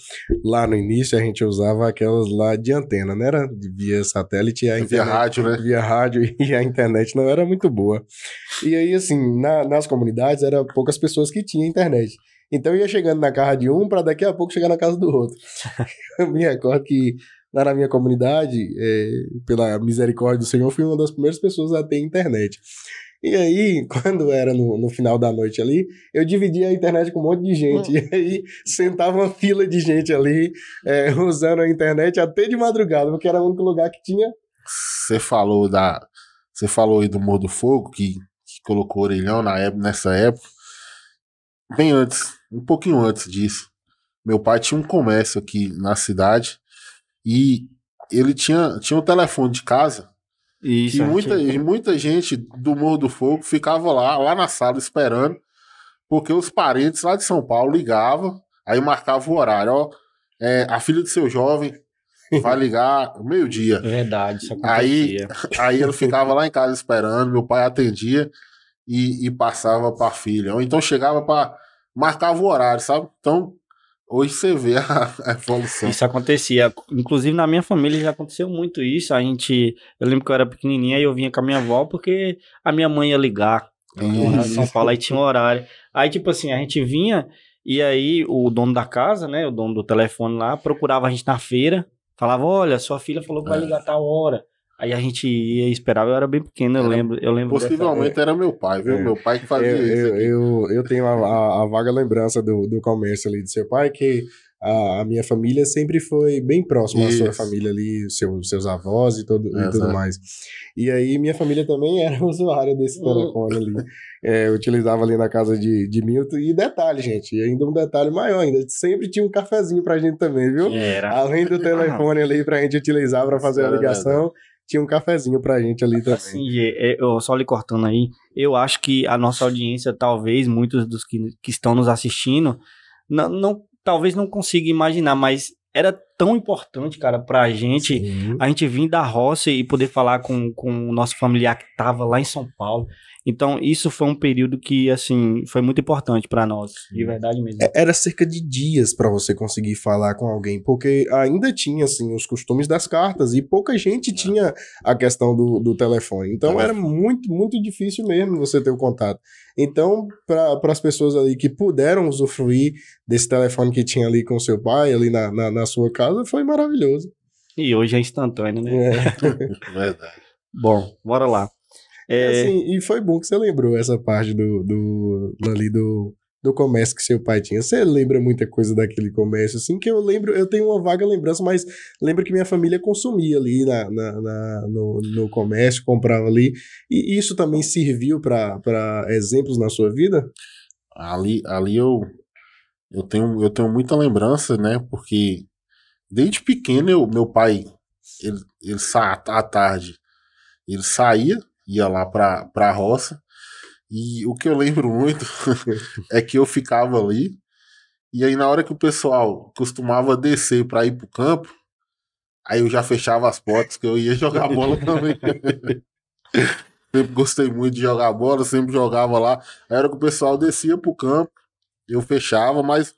lá no início a gente usava aquelas lá de antena, não era via satélite e a internet, via rádio, né? Via rádio e a internet não era muito boa. E aí, assim, na, nas comunidades era poucas pessoas que tinham internet. Então eu ia chegando na casa de um para daqui a pouco chegar na casa do outro. Eu me recordo que lá na minha comunidade, é, pela misericórdia do Senhor, fui uma das primeiras pessoas a ter internet. E aí, quando era no, no final da noite ali, eu dividia a internet com um monte de gente. Hum. E aí, sentava uma fila de gente ali, é, usando a internet até de madrugada, porque era o único lugar que tinha. Você falou da... Você falou aí do Morro do Fogo, que, que colocou orelhão na época, nessa época. Bem antes, um pouquinho antes disso. Meu pai tinha um comércio aqui na cidade e ele tinha, tinha um telefone de casa isso, é. e muita, que... muita gente do Morro do Fogo ficava lá, lá na sala esperando, porque os parentes lá de São Paulo ligavam, aí marcava o horário, ó, é, a filha do seu jovem vai ligar meio-dia. Verdade, isso Aí, aí ele ficava lá em casa esperando, meu pai atendia e, e passava para a filha. Ou então chegava para marcava o horário, sabe? Então, Hoje você vê a, a evolução. Isso acontecia. Inclusive na minha família já aconteceu muito isso. A gente. Eu lembro que eu era pequenininha e eu vinha com a minha avó porque a minha mãe ia ligar. Em São Paulo, aí tinha um horário. Aí, tipo assim, a gente vinha e aí o dono da casa, né, o dono do telefone lá, procurava a gente na feira, falava: Olha, sua filha falou que vai é. ligar tal hora. Aí a gente ia e esperava, eu era bem pequeno, eu era, lembro. Eu lembro possivelmente dessa... É. era meu pai, viu? É. Meu pai que fazia eu, isso. Eu, eu, eu, tenho a, a, a, vaga lembrança do, do comércio ali do seu pai, que a, a minha família sempre foi bem próxima isso. à sua família ali, seu, seus avós e, todo, é, e tudo mais. E aí minha família também era usuária desse uhum. telefone ali. É, eu utilizava ali na casa de, de Milton. E detalhe, gente, e ainda um detalhe maior ainda, sempre tinha um cafezinho pra gente também, viu? Era. Além do ah, telefone ali pra gente utilizar pra fazer a ligação. Verdade tinha um cafezinho pra gente ali também. Sim, eu é, só lhe cortando aí, eu acho que a nossa audiência, talvez, muitos dos que, que estão nos assistindo, não, não talvez não consiga imaginar, mas era tão importante, cara, pra gente, Sim. a gente vir da roça e poder falar com, com o nosso familiar que tava lá em São Paulo. Então, isso foi um período que, assim, foi muito importante para nós, de uhum. verdade mesmo. É, era cerca de dias para você conseguir falar com alguém, porque ainda tinha, assim, os costumes das cartas e pouca gente é. tinha a questão do, do telefone. Então, era muito, muito difícil mesmo você ter o contato. Então, para as pessoas ali que puderam usufruir desse telefone que tinha ali com seu pai, ali na, na, na sua casa, foi maravilhoso. E hoje é instantâneo, né? É. Verdade. Bom, bora lá. É... é assim, assim, e foi bom que você lembrou essa parte do, do, ali do, do comércio que seu pai tinha. Você lembra muita coisa daquele comércio, assim, que eu lembro, eu tenho uma vaga lembrança, mas lembro que minha família consumia ali na, na, na no, no, comércio, comprava ali. E isso também serviu para exemplos na sua vida? Ali, ali eu, eu, tenho, eu tenho muita lembrança, né? Porque desde pequeno eu, meu pai, ele, ele sa, à tarde, ele saía ia lá pra, pra roça. E o que eu lembro muito é que eu ficava ali. E aí, na hora que o pessoal costumava descer para ir pro campo, aí eu já fechava as portas que eu ia jogar bola também. sempre gostei muito de jogar bola, sempre jogava lá. Aí era que o pessoal descia pro campo, eu fechava, mas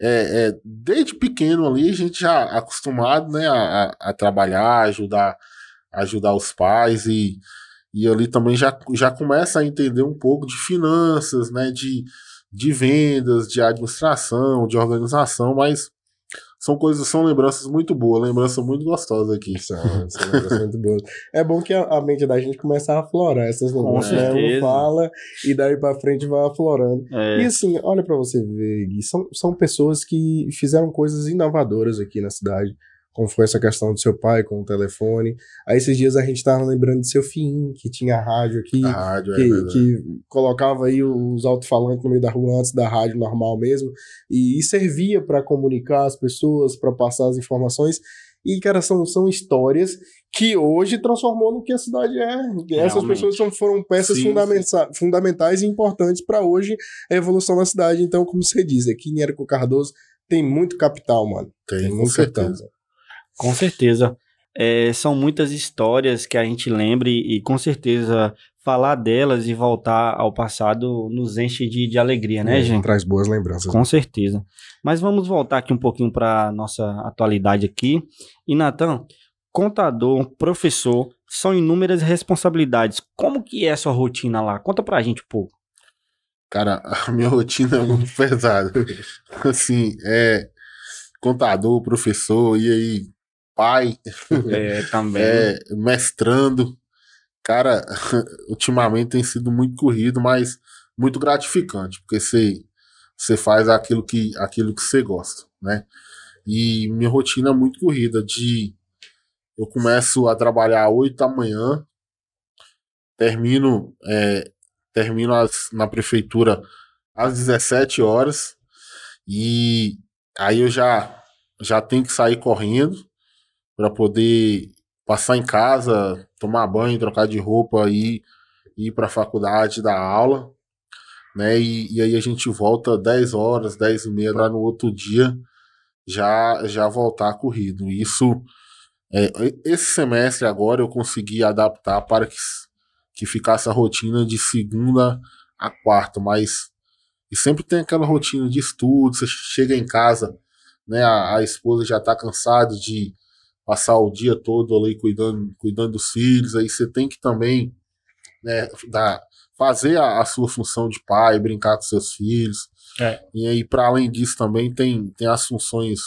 é, é, desde pequeno ali a gente já acostumado né, a, a trabalhar, ajudar, ajudar os pais e e ali também já, já começa a entender um pouco de finanças, né? De, de vendas, de administração, de organização, mas são coisas, são lembranças muito boas, lembrança muito gostosa aqui. São, são lembranças muito boas. É bom que a, a, mente da gente começa a aflorar essas lembranças, né? Um fala e daí pra frente vai aflorando. É. E assim, olha para você ver, Gui, são, são pessoas que fizeram coisas inovadoras aqui na cidade como foi essa questão do seu pai com o telefone. Aí esses dias a gente estava lembrando de seu fim, que tinha rádio aqui, a rádio, é que, é que colocava aí os alto-falantes no meio da rua antes da rádio normal mesmo, e, e servia para comunicar as pessoas, para passar as informações. E, cara, são, são histórias que hoje transformou no que a cidade é. Realmente. Essas pessoas são, foram peças sim, fundamenta sim. fundamentais e importantes para hoje a evolução da cidade. Então, como você diz, aqui em Érico Cardoso tem muito capital, mano. Tem, tem com certeza. Com certeza. É, são muitas histórias que a gente lembra e, com certeza falar delas e voltar ao passado nos enche de, de alegria, né, é, gente? Traz boas lembranças. Com né? certeza. Mas vamos voltar aqui um pouquinho para nossa atualidade aqui. E Natan, contador, professor, são inúmeras responsabilidades. Como que é a sua rotina lá? Conta pra gente um pouco. Cara, a minha rotina é muito pesada. Assim, é contador, professor, e aí pai, é, também. É, mestrando. Cara, ultimamente tem sido muito corrido, mas muito gratificante, porque você, você faz aquilo que, aquilo que você gosta, né? E minha rotina é muito corrida, de eu começo a trabalhar às 8 da manhã, termino, é, termino as, na prefeitura às 17 horas, e aí eu já já tenho que sair correndo, para poder passar em casa, tomar banho, trocar de roupa e ir para a faculdade dar aula, né? E, e, aí a gente volta 10 horas, 10 e meia, para no outro dia já já voltar corrido. Isso, é, esse semestre agora eu consegui adaptar para que, que ficasse a rotina de segunda a quarta, mas e sempre tem aquela rotina de estudo, você chega em casa, né? A, a esposa já está cansada de passar o dia todo ali cuidando, cuidando dos filhos, aí você tem que também né, dar, fazer a, a, sua função de pai, brincar com seus filhos. É. E aí, para além disso, também tem, tem as funções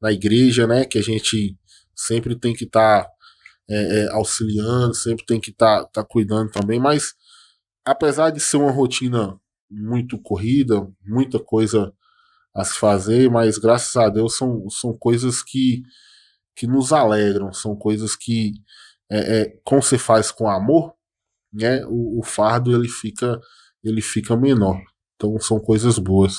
na igreja, né? Que a gente sempre tem que estar tá, é, é, auxiliando, sempre tem que estar tá, tá cuidando também. Mas, apesar de ser uma rotina muito corrida, muita coisa a se fazer, mas graças a Deus são, são coisas que que nos alegram, são coisas que, é, é, como se faz com amor, né, o, o, fardo ele fica, ele fica menor. Então são coisas boas.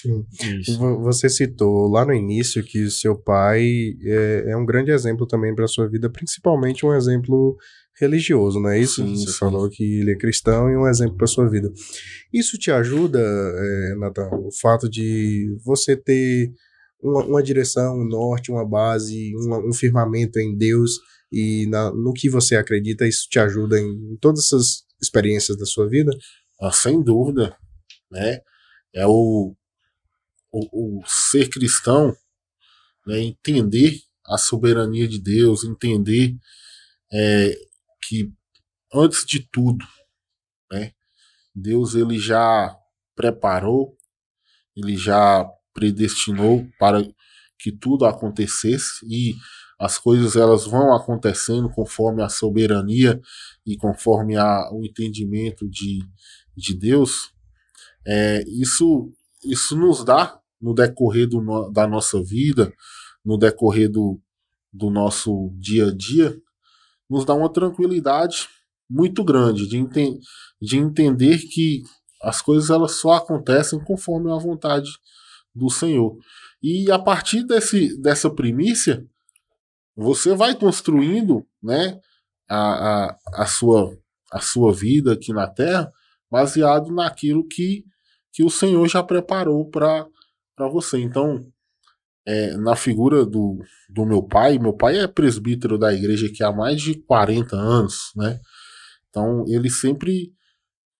Sim. Isso. Você citou lá no início que seu pai é, é um grande exemplo também para sua vida, principalmente um exemplo religioso, não é isso? Sim, você sim. falou que ele é cristão e um exemplo para sua vida. Isso te ajuda, é, o fato de você ter uma, uma direção, um norte, uma base, um firmamento em Deus e na, no que você acredita, isso te ajuda em, em todas essas experiências da sua vida? Ah, sem dúvida, né? É o, o, o ser cristão, né? entender a soberania de Deus, entender é, que antes de tudo, né? Deus ele já preparou, ele já predestinou para que tudo acontecesse e as coisas elas vão acontecendo conforme a soberania e conforme a, o entendimento de, de Deus, é, isso, isso nos dá no decorrer do, da nossa vida, no decorrer do, do nosso dia a dia, nos dá uma tranquilidade muito grande de, enten de entender que as coisas elas só acontecem conforme a vontade de do Senhor. E a partir desse, dessa primícia, você vai construindo né, a, a, a, sua, a sua vida aqui na terra baseado naquilo que, que o Senhor já preparou para você. Então, é, na figura do, do meu pai, meu pai é presbítero da igreja aqui há mais de 40 anos, né? Então, ele sempre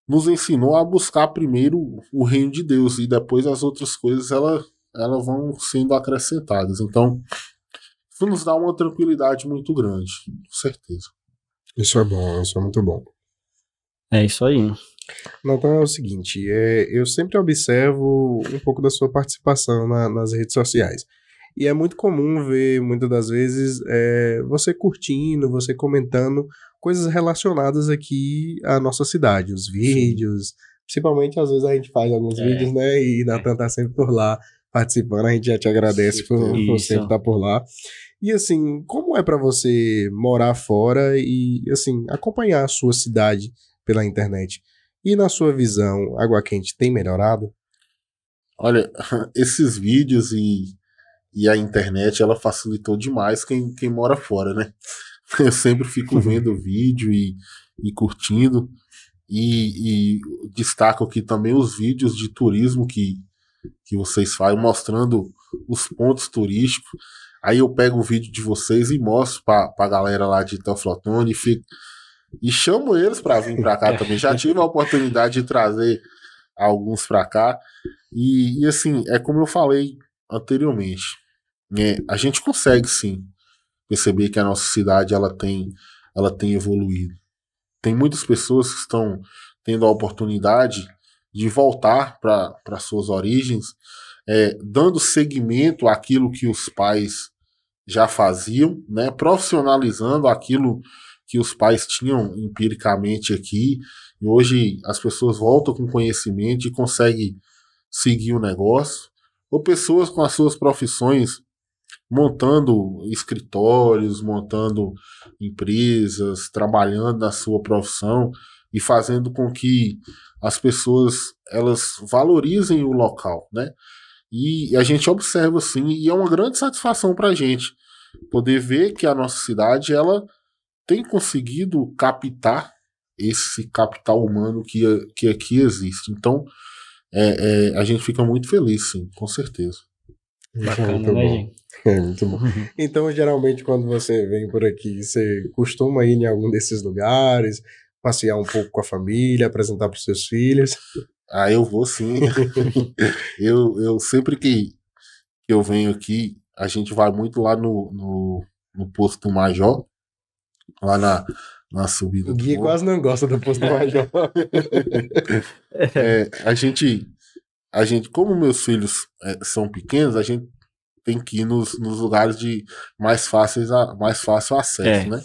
nos ensinou a buscar primeiro o reino de Deus e depois as outras coisas ela, ela vão sendo acrescentadas. Então, isso nos dá uma tranquilidade muito grande, com certeza. Isso é bom, isso é muito bom. É isso aí. Natan, é o seguinte, é, eu sempre observo um pouco da sua participação na, nas redes sociais. E é muito comum ver, muitas das vezes, é, você curtindo, você comentando coisas relacionadas aqui à nossa cidade, os vídeos. Sim. Principalmente, às vezes, a gente faz alguns é. vídeos, né? E é. Natan tá sempre por lá participando. A gente já te agradece Sim, por, por sempre estar tá por lá. E assim, como é para você morar fora e assim acompanhar a sua cidade pela internet? E na sua visão, Água Quente tem melhorado? Olha, esses vídeos e, e a internet, ela facilitou demais quem, quem mora fora, né? Eu sempre fico vendo o vídeo e, e curtindo. E, e, destaco aqui também os vídeos de turismo que, que vocês fazem, mostrando os pontos turísticos. Aí eu pego o vídeo de vocês e mostro para a galera lá de Teoflotone e, fico, e chamo eles para vir para cá também. Já tive a oportunidade de trazer alguns para cá. E, e, assim, é como eu falei anteriormente. Né, a gente consegue sim perceber que a nossa cidade ela tem, ela tem evoluído. Tem muitas pessoas que estão tendo a oportunidade de voltar para suas origens, é, dando seguimento àquilo que os pais já faziam, né, profissionalizando aquilo que os pais tinham empiricamente aqui. E hoje as pessoas voltam com conhecimento e conseguem seguir o negócio. Ou pessoas com as suas profissões montando escritórios, montando empresas, trabalhando na sua profissão e fazendo com que as pessoas elas valorizem o local, né? E a gente observa assim e é uma grande satisfação para a gente poder ver que a nossa cidade ela tem conseguido captar esse capital humano que, é, que aqui existe. Então, é, é, a gente fica muito feliz, sim, com certeza. Bacana, muito né, bom. gente? É, muito bom. Então, geralmente, quando você vem por aqui, você costuma ir em algum desses lugares, passear um pouco com a família, apresentar para os seus filhos? Ah, eu vou sim. eu, eu sempre que, que eu venho aqui, a gente vai muito lá no, no, no posto Major, lá na, na subida. O Gui quase não gosta do posto Major. é, a gente a gente, como meus filhos é, são pequenos, a gente tem que ir nos, nos lugares de mais, fáceis a, mais fácil acesso, é. né?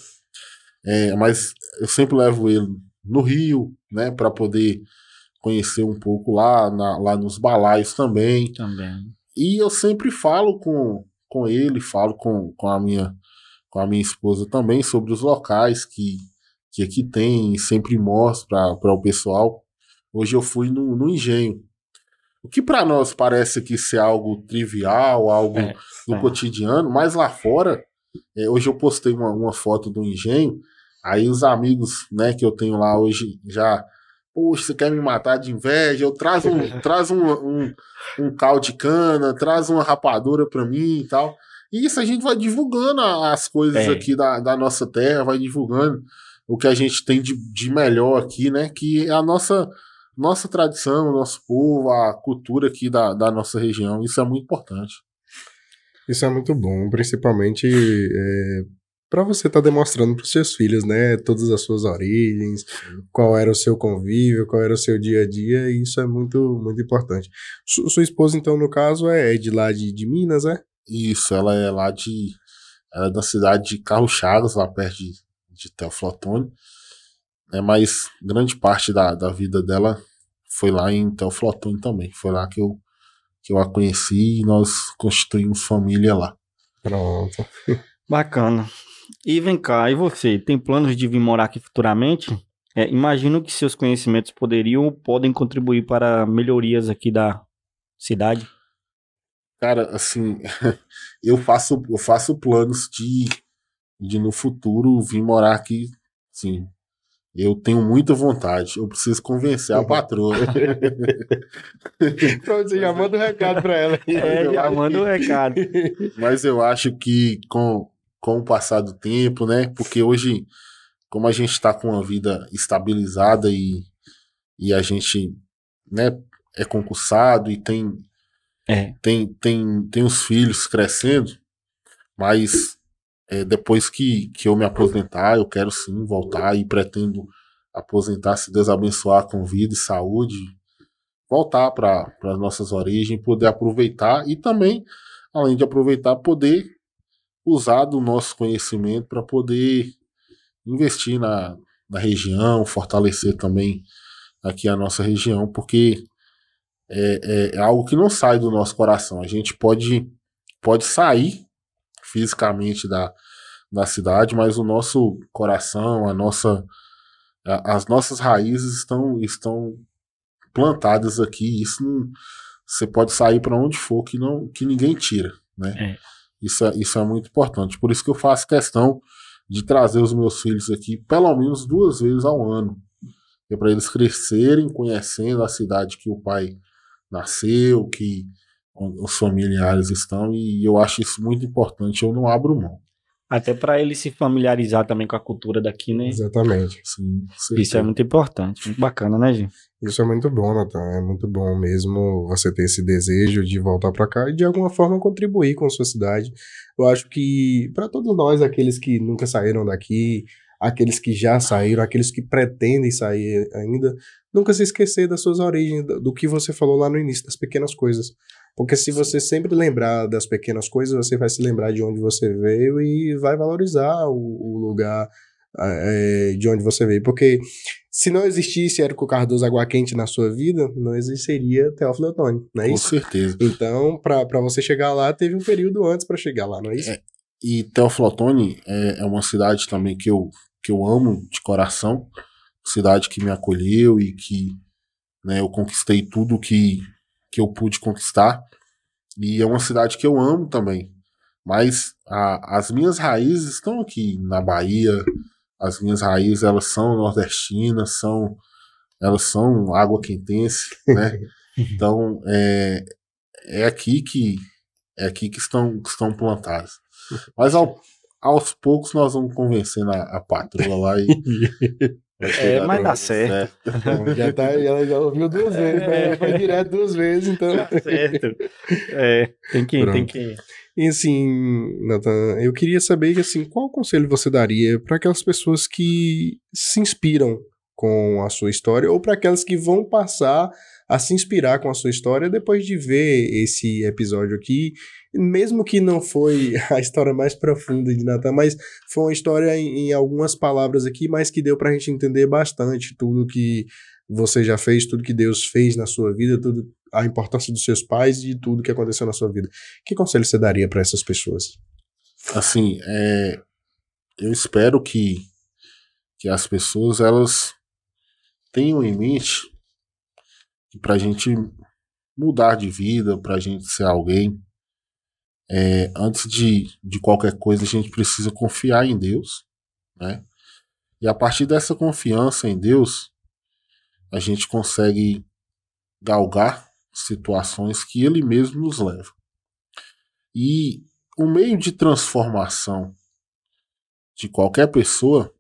É, mas eu sempre levo ele no Rio, né, para poder conhecer um pouco lá, na, lá nos balaios também. Também. E eu sempre falo com, com ele, falo com, com a minha com a minha esposa também sobre os locais que, que aqui tem, sempre mostro para o pessoal. Hoje eu fui no, no engenho, o que para nós parece que ser algo trivial, algo é, do é. cotidiano, mas lá fora, é, hoje eu postei uma, uma, foto do engenho, aí os amigos né, que eu tenho lá hoje já. Poxa, você quer me matar de inveja? Eu traz um, traz um, um, um cal de cana, traz uma rapadura para mim e tal. E isso a gente vai divulgando as coisas é. aqui da, da nossa terra, vai divulgando o que a gente tem de, de melhor aqui, né? Que é a nossa nossa tradição, nosso povo, a cultura aqui da, da nossa região. Isso é muito importante. Isso é muito bom, principalmente é, para você estar tá demonstrando para os seus filhos, né, todas as suas origens, qual era o seu convívio, qual era o seu dia a dia, e isso é muito, muito importante. sua esposa, então, no caso, é, é de lá de, de Minas, é? Isso, ela é lá de. Ela é da cidade de Carlos Chagas, lá perto de, de Teoflotone. É, mas grande parte da, da vida dela foi lá em Teoflotone também. Foi lá que eu, que eu a conheci e nós construímos família lá. Pronto. Bacana. E vem cá, e você, tem planos de vir morar aqui futuramente? É, imagino que seus conhecimentos poderiam ou podem contribuir para melhorias aqui da cidade. Cara, assim, eu faço, eu faço planos de, de no futuro vir morar aqui, sim, eu tenho muita vontade, eu preciso convencer a patroa. então você assim, já manda um recado para ela. É, já acho... manda um recado. Mas eu acho que com, com o passar do tempo, né? Porque hoje, como a gente está com uma vida estabilizada e, e a gente né, é concursado e tem, é. tem, tem, tem os filhos crescendo, mas é, depois que, que eu me aposentar, eu quero sim voltar e pretendo aposentar, se Deus abençoar com vida e saúde, voltar para as nossas origens, poder aproveitar e também, além de aproveitar, poder usar do nosso conhecimento para poder investir na, na região, fortalecer também aqui a nossa região, porque é, é, é algo que não sai do nosso coração. A gente pode, pode sair fisicamente da, da cidade, mas o nosso coração, a nossa, a, as nossas raízes estão, estão plantadas aqui. Isso não, você pode sair para onde for que não que ninguém tira, né? É. Isso, é, isso é muito importante. Por isso que eu faço questão de trazer os meus filhos aqui pelo menos duas vezes ao ano, é para eles crescerem conhecendo a cidade que o pai nasceu, que os familiares estão, e eu acho isso muito importante, eu não abro mão. Até para ele se familiarizar também com a cultura daqui, né? Exatamente. Sim, isso é muito importante, muito bacana, né, gente? Isso é muito bom, Natan. É muito bom mesmo você ter esse desejo de voltar para cá e de alguma forma contribuir com a sua cidade. Eu acho que para todos nós, aqueles que nunca saíram daqui, aqueles que já saíram, aqueles que pretendem sair ainda, nunca se esquecer das suas origens, do que você falou lá no início, das pequenas coisas. Porque se você sempre lembrar das pequenas coisas, você vai se lembrar de onde você veio e vai valorizar o, o lugar é, de onde você veio. Porque se não existisse Érico Cardoso Água Quente na sua vida, não existiria Teófilo Otoni, não é Com isso? Com certeza. Então, para você chegar lá, teve um período antes para chegar lá, não é isso? É, e Teófilo Otoni é, é uma cidade também que eu, que eu amo de coração, cidade que me acolheu e que né, eu conquistei tudo que que eu pude conquistar. E é uma cidade que eu amo também. Mas a, as minhas raízes estão aqui na Bahia. As minhas raízes, elas são nordestinas, são, elas são água quentense, né? então, é, é aqui que é aqui que estão, que estão plantadas. Mas ao, aos poucos nós vamos convencendo a, a patroa lá e É, mas dá certo. certo. Né? já tá, ela já ouviu duas é. vezes, é. né? foi direto duas vezes, então. Dá tá certo. É, tem que ir, Pronto. tem que ir. E assim, Nathan, eu queria saber assim, qual conselho você daria para aquelas pessoas que se inspiram com a sua história ou para aquelas que vão passar a se inspirar com a sua história depois de ver esse episódio aqui mesmo que não foi a história mais profunda de Natan, mas foi uma história em, em algumas palavras aqui, mas que deu para a gente entender bastante tudo que você já fez, tudo que Deus fez na sua vida, tudo a importância dos seus pais e tudo que aconteceu na sua vida. Que conselho você daria para essas pessoas? Assim, é, eu espero que, que as pessoas elas tenham em mente que para a gente mudar de vida, para a gente ser alguém, é, antes de, de qualquer coisa, a gente precisa confiar em Deus, né? E a partir dessa confiança em Deus, a gente consegue galgar situações que Ele mesmo nos leva. E o meio de transformação de qualquer pessoa,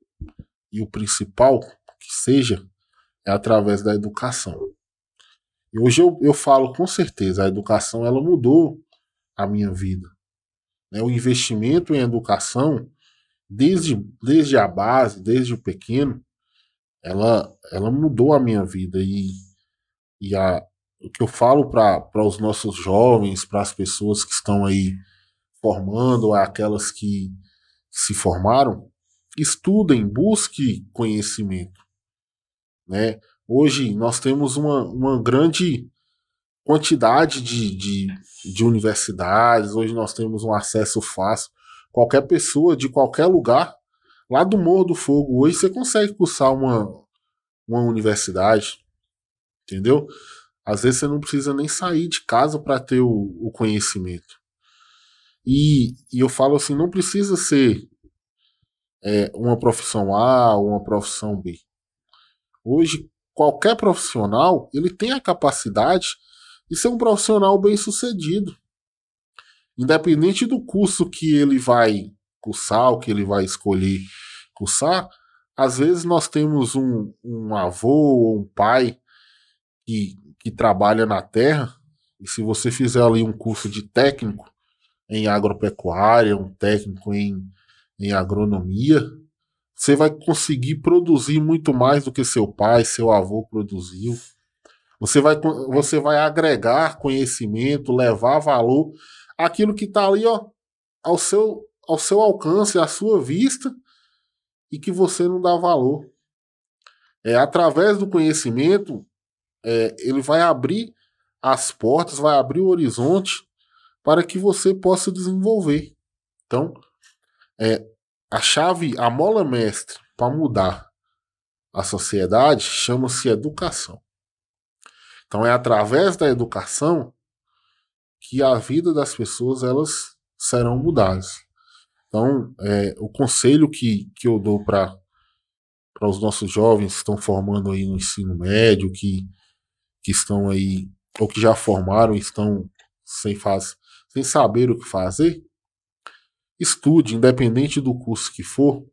e o principal que seja, é através da educação. E hoje eu, eu falo com certeza, a educação ela mudou a minha vida. Né? O investimento em educação, desde, desde a base, desde o pequeno, ela, ela mudou a minha vida. E, e a, o que eu falo para os nossos jovens, para as pessoas que estão aí formando, aquelas que se formaram, estudem, busque conhecimento. Né? Hoje nós temos uma, uma grande quantidade de, de, de universidades, hoje nós temos um acesso fácil. Qualquer pessoa, de qualquer lugar, lá do Morro do Fogo, hoje você consegue cursar uma, uma universidade, entendeu? Às vezes você não precisa nem sair de casa para ter o, o conhecimento. E, e, eu falo assim, não precisa ser é, uma profissão A ou uma profissão B. Hoje, qualquer profissional, ele tem a capacidade e ser um profissional bem sucedido. Independente do curso que ele vai cursar, o que ele vai escolher cursar, às vezes nós temos um, um avô ou um pai que, que trabalha na terra, e se você fizer ali um curso de técnico em agropecuária, um técnico em, em agronomia, você vai conseguir produzir muito mais do que seu pai, seu avô produziu. Você vai, você vai agregar conhecimento, levar valor aquilo que está ali ó, ao, seu, ao seu alcance, à sua vista, e que você não dá valor. É, através do conhecimento, é, ele vai abrir as portas, vai abrir o horizonte para que você possa desenvolver. Então, é, a chave, a mola mestre para mudar a sociedade chama-se educação. Então é através da educação que a vida das pessoas elas serão mudadas. Então, é, o conselho que, que eu dou para os nossos jovens que estão formando aí no ensino médio, que, que estão aí, ou que já formaram, estão sem, faz, sem saber o que fazer, estude, independente do curso que for,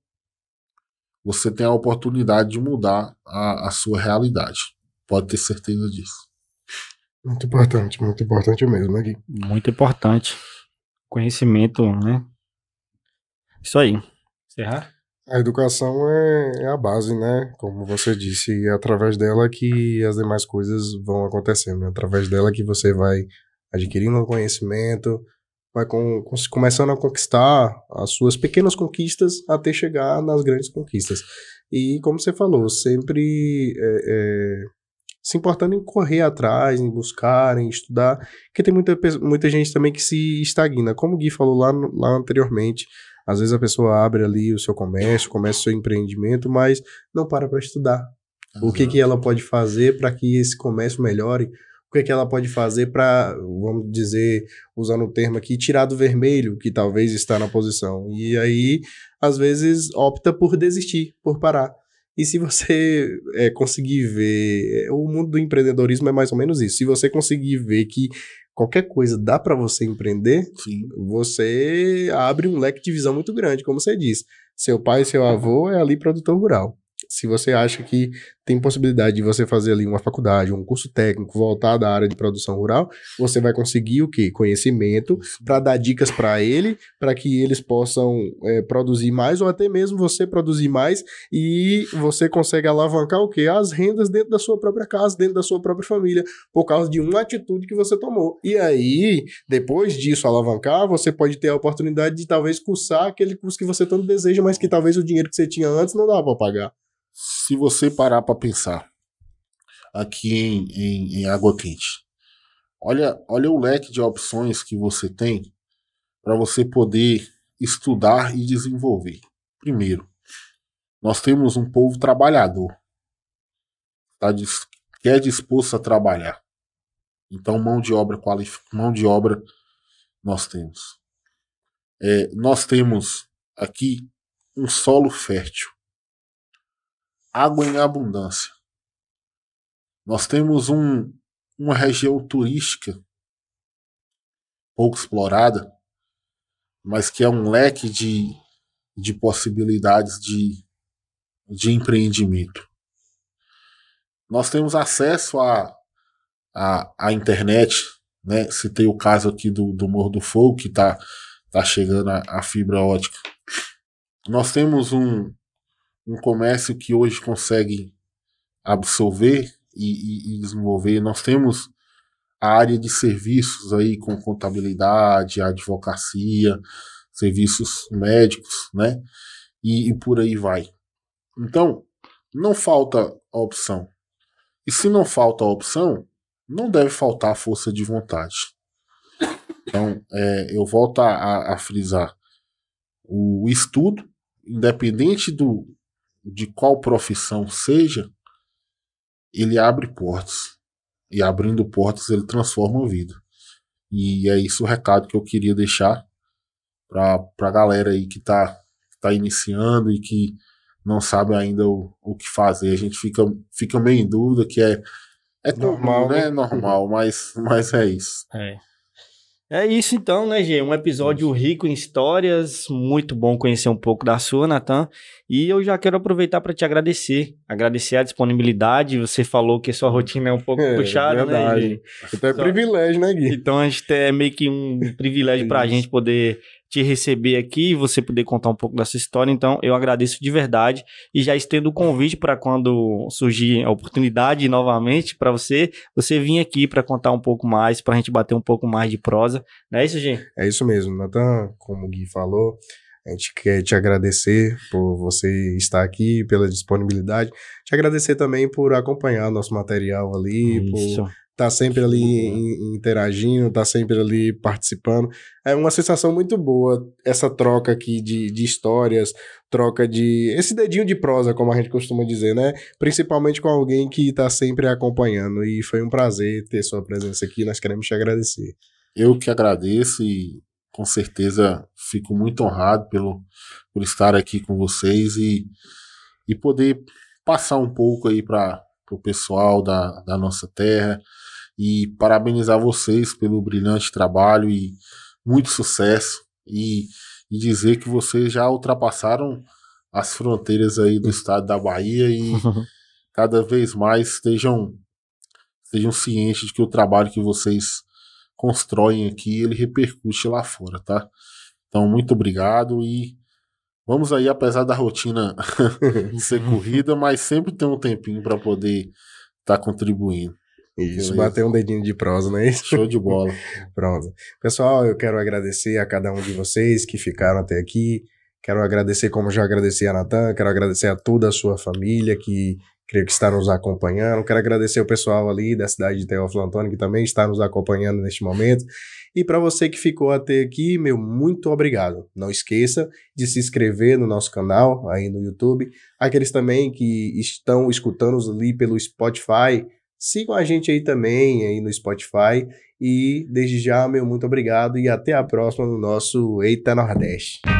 você tem a oportunidade de mudar a, a sua realidade. Pode ter certeza disso. Muito importante, muito importante mesmo, né, Gui? Muito importante. Conhecimento, né? Isso aí. Encerrar? A educação é, é, a base, né? Como você disse, e é através dela que as demais coisas vão acontecendo. É através dela que você vai adquirindo conhecimento, vai com, com, começando a conquistar as suas pequenas conquistas até chegar nas grandes conquistas. E como você falou, sempre é, é se importando em correr atrás, em buscar, em estudar, porque tem muita, muita gente também que se estagna. Como o Gui falou lá, lá anteriormente, às vezes a pessoa abre ali o seu comércio, começa o seu empreendimento, mas não para para estudar. O que, que ela pode fazer para que esse comércio melhore? O que, que ela pode fazer para, vamos dizer, usando o termo aqui, tirar do vermelho, que talvez está na posição. E aí, às vezes, opta por desistir, por parar. E se você é, conseguir ver. É, o mundo do empreendedorismo é mais ou menos isso. Se você conseguir ver que qualquer coisa dá para você empreender, Sim. você abre um leque de visão muito grande, como você disse. Seu pai, seu avô é ali produtor rural. Se você acha que tem possibilidade de você fazer ali uma faculdade, um curso técnico voltado à área de produção rural, você vai conseguir o quê? Conhecimento para dar dicas para ele, para que eles possam é, produzir mais ou até mesmo você produzir mais e você consegue alavancar o quê? As rendas dentro da sua própria casa, dentro da sua própria família, por causa de uma atitude que você tomou. E aí, depois disso alavancar, você pode ter a oportunidade de talvez cursar aquele curso que você tanto deseja, mas que talvez o dinheiro que você tinha antes não dava para pagar se você parar para pensar aqui em, em, em, água quente, olha, olha o leque de opções que você tem para você poder estudar e desenvolver. Primeiro, nós temos um povo trabalhador, tá, que é disposto a trabalhar. Então, mão de obra qualificada, mão de obra nós temos. É, nós temos aqui um solo fértil água em abundância. Nós temos um, uma região turística pouco explorada, mas que é um leque de, de possibilidades de, de empreendimento. Nós temos acesso à a, a, a, internet, né? Citei o caso aqui do, do Morro do Fogo, que está tá chegando a, a fibra ótica. Nós temos um, um comércio que hoje consegue absorver e, e, e desenvolver. Nós temos a área de serviços aí com contabilidade, advocacia, serviços médicos, né? E, e, por aí vai. Então, não falta opção. E se não falta opção, não deve faltar força de vontade. Então, é, eu volto a, a, a frisar: o estudo, independente do, de qual profissão seja, ele abre portas. E abrindo portas, ele transforma a vida. E é isso o recado que eu queria deixar para a galera aí que está tá iniciando e que não sabe ainda o, o que fazer. A gente fica, fica meio em dúvida, que é, é normal, comum, né? É normal, mas, mas é isso. É. É isso então, né, Gê? Um episódio rico em histórias, muito bom conhecer um pouco da sua, Natan. E eu já quero aproveitar para te agradecer, agradecer a disponibilidade. Você falou que sua rotina é um pouco é, puxada, né, verdade. né, Gê? Então é Só... privilégio, né, Gui? Então a gente é meio que um privilégio para a gente poder te receber aqui e você poder contar um pouco dessa história. Então, eu agradeço de verdade e já estendo o convite para quando surgir a oportunidade novamente para você, você vir aqui para contar um pouco mais, para a gente bater um pouco mais de prosa. Não é isso, gente? É isso mesmo, Natan. Como o Gui falou, a gente quer te agradecer por você estar aqui, pela disponibilidade. Te agradecer também por acompanhar nosso material ali, Isso. por tá sempre ali uhum. interagindo, tá sempre ali participando. É uma sensação muito boa essa troca aqui de, de histórias, troca de. esse dedinho de prosa, como a gente costuma dizer, né? Principalmente com alguém que tá sempre acompanhando. E foi um prazer ter sua presença aqui, nós queremos te agradecer. Eu que agradeço e com certeza fico muito honrado pelo, por estar aqui com vocês e, e poder passar um pouco aí para o pessoal da, da nossa terra, e parabenizar vocês pelo brilhante trabalho e muito sucesso e, e dizer que vocês já ultrapassaram as fronteiras aí do estado da Bahia e cada vez mais estejam, sejam cientes de que o trabalho que vocês constroem aqui, ele repercute lá fora, tá? Então, muito obrigado e vamos aí, apesar da rotina ser corrida, mas sempre tem um tempinho para poder estar tá contribuindo. Isso, bateu bater um dedinho de prosa, não é isso? Show de bola. Pronto. Pessoal, eu quero agradecer a cada um de vocês que ficaram até aqui. Quero agradecer, como já agradeci a Natan, quero agradecer a toda a sua família que creio que está nos acompanhando. Quero agradecer o pessoal ali da cidade de Teófilo Antônio que também está nos acompanhando neste momento. E para você que ficou até aqui, meu muito obrigado. Não esqueça de se inscrever no nosso canal aí no YouTube. Aqueles também que estão escutando ali pelo Spotify, Sigam a gente aí também, aí no Spotify. E desde já, meu muito obrigado e até a próxima no nosso Eita Nordeste.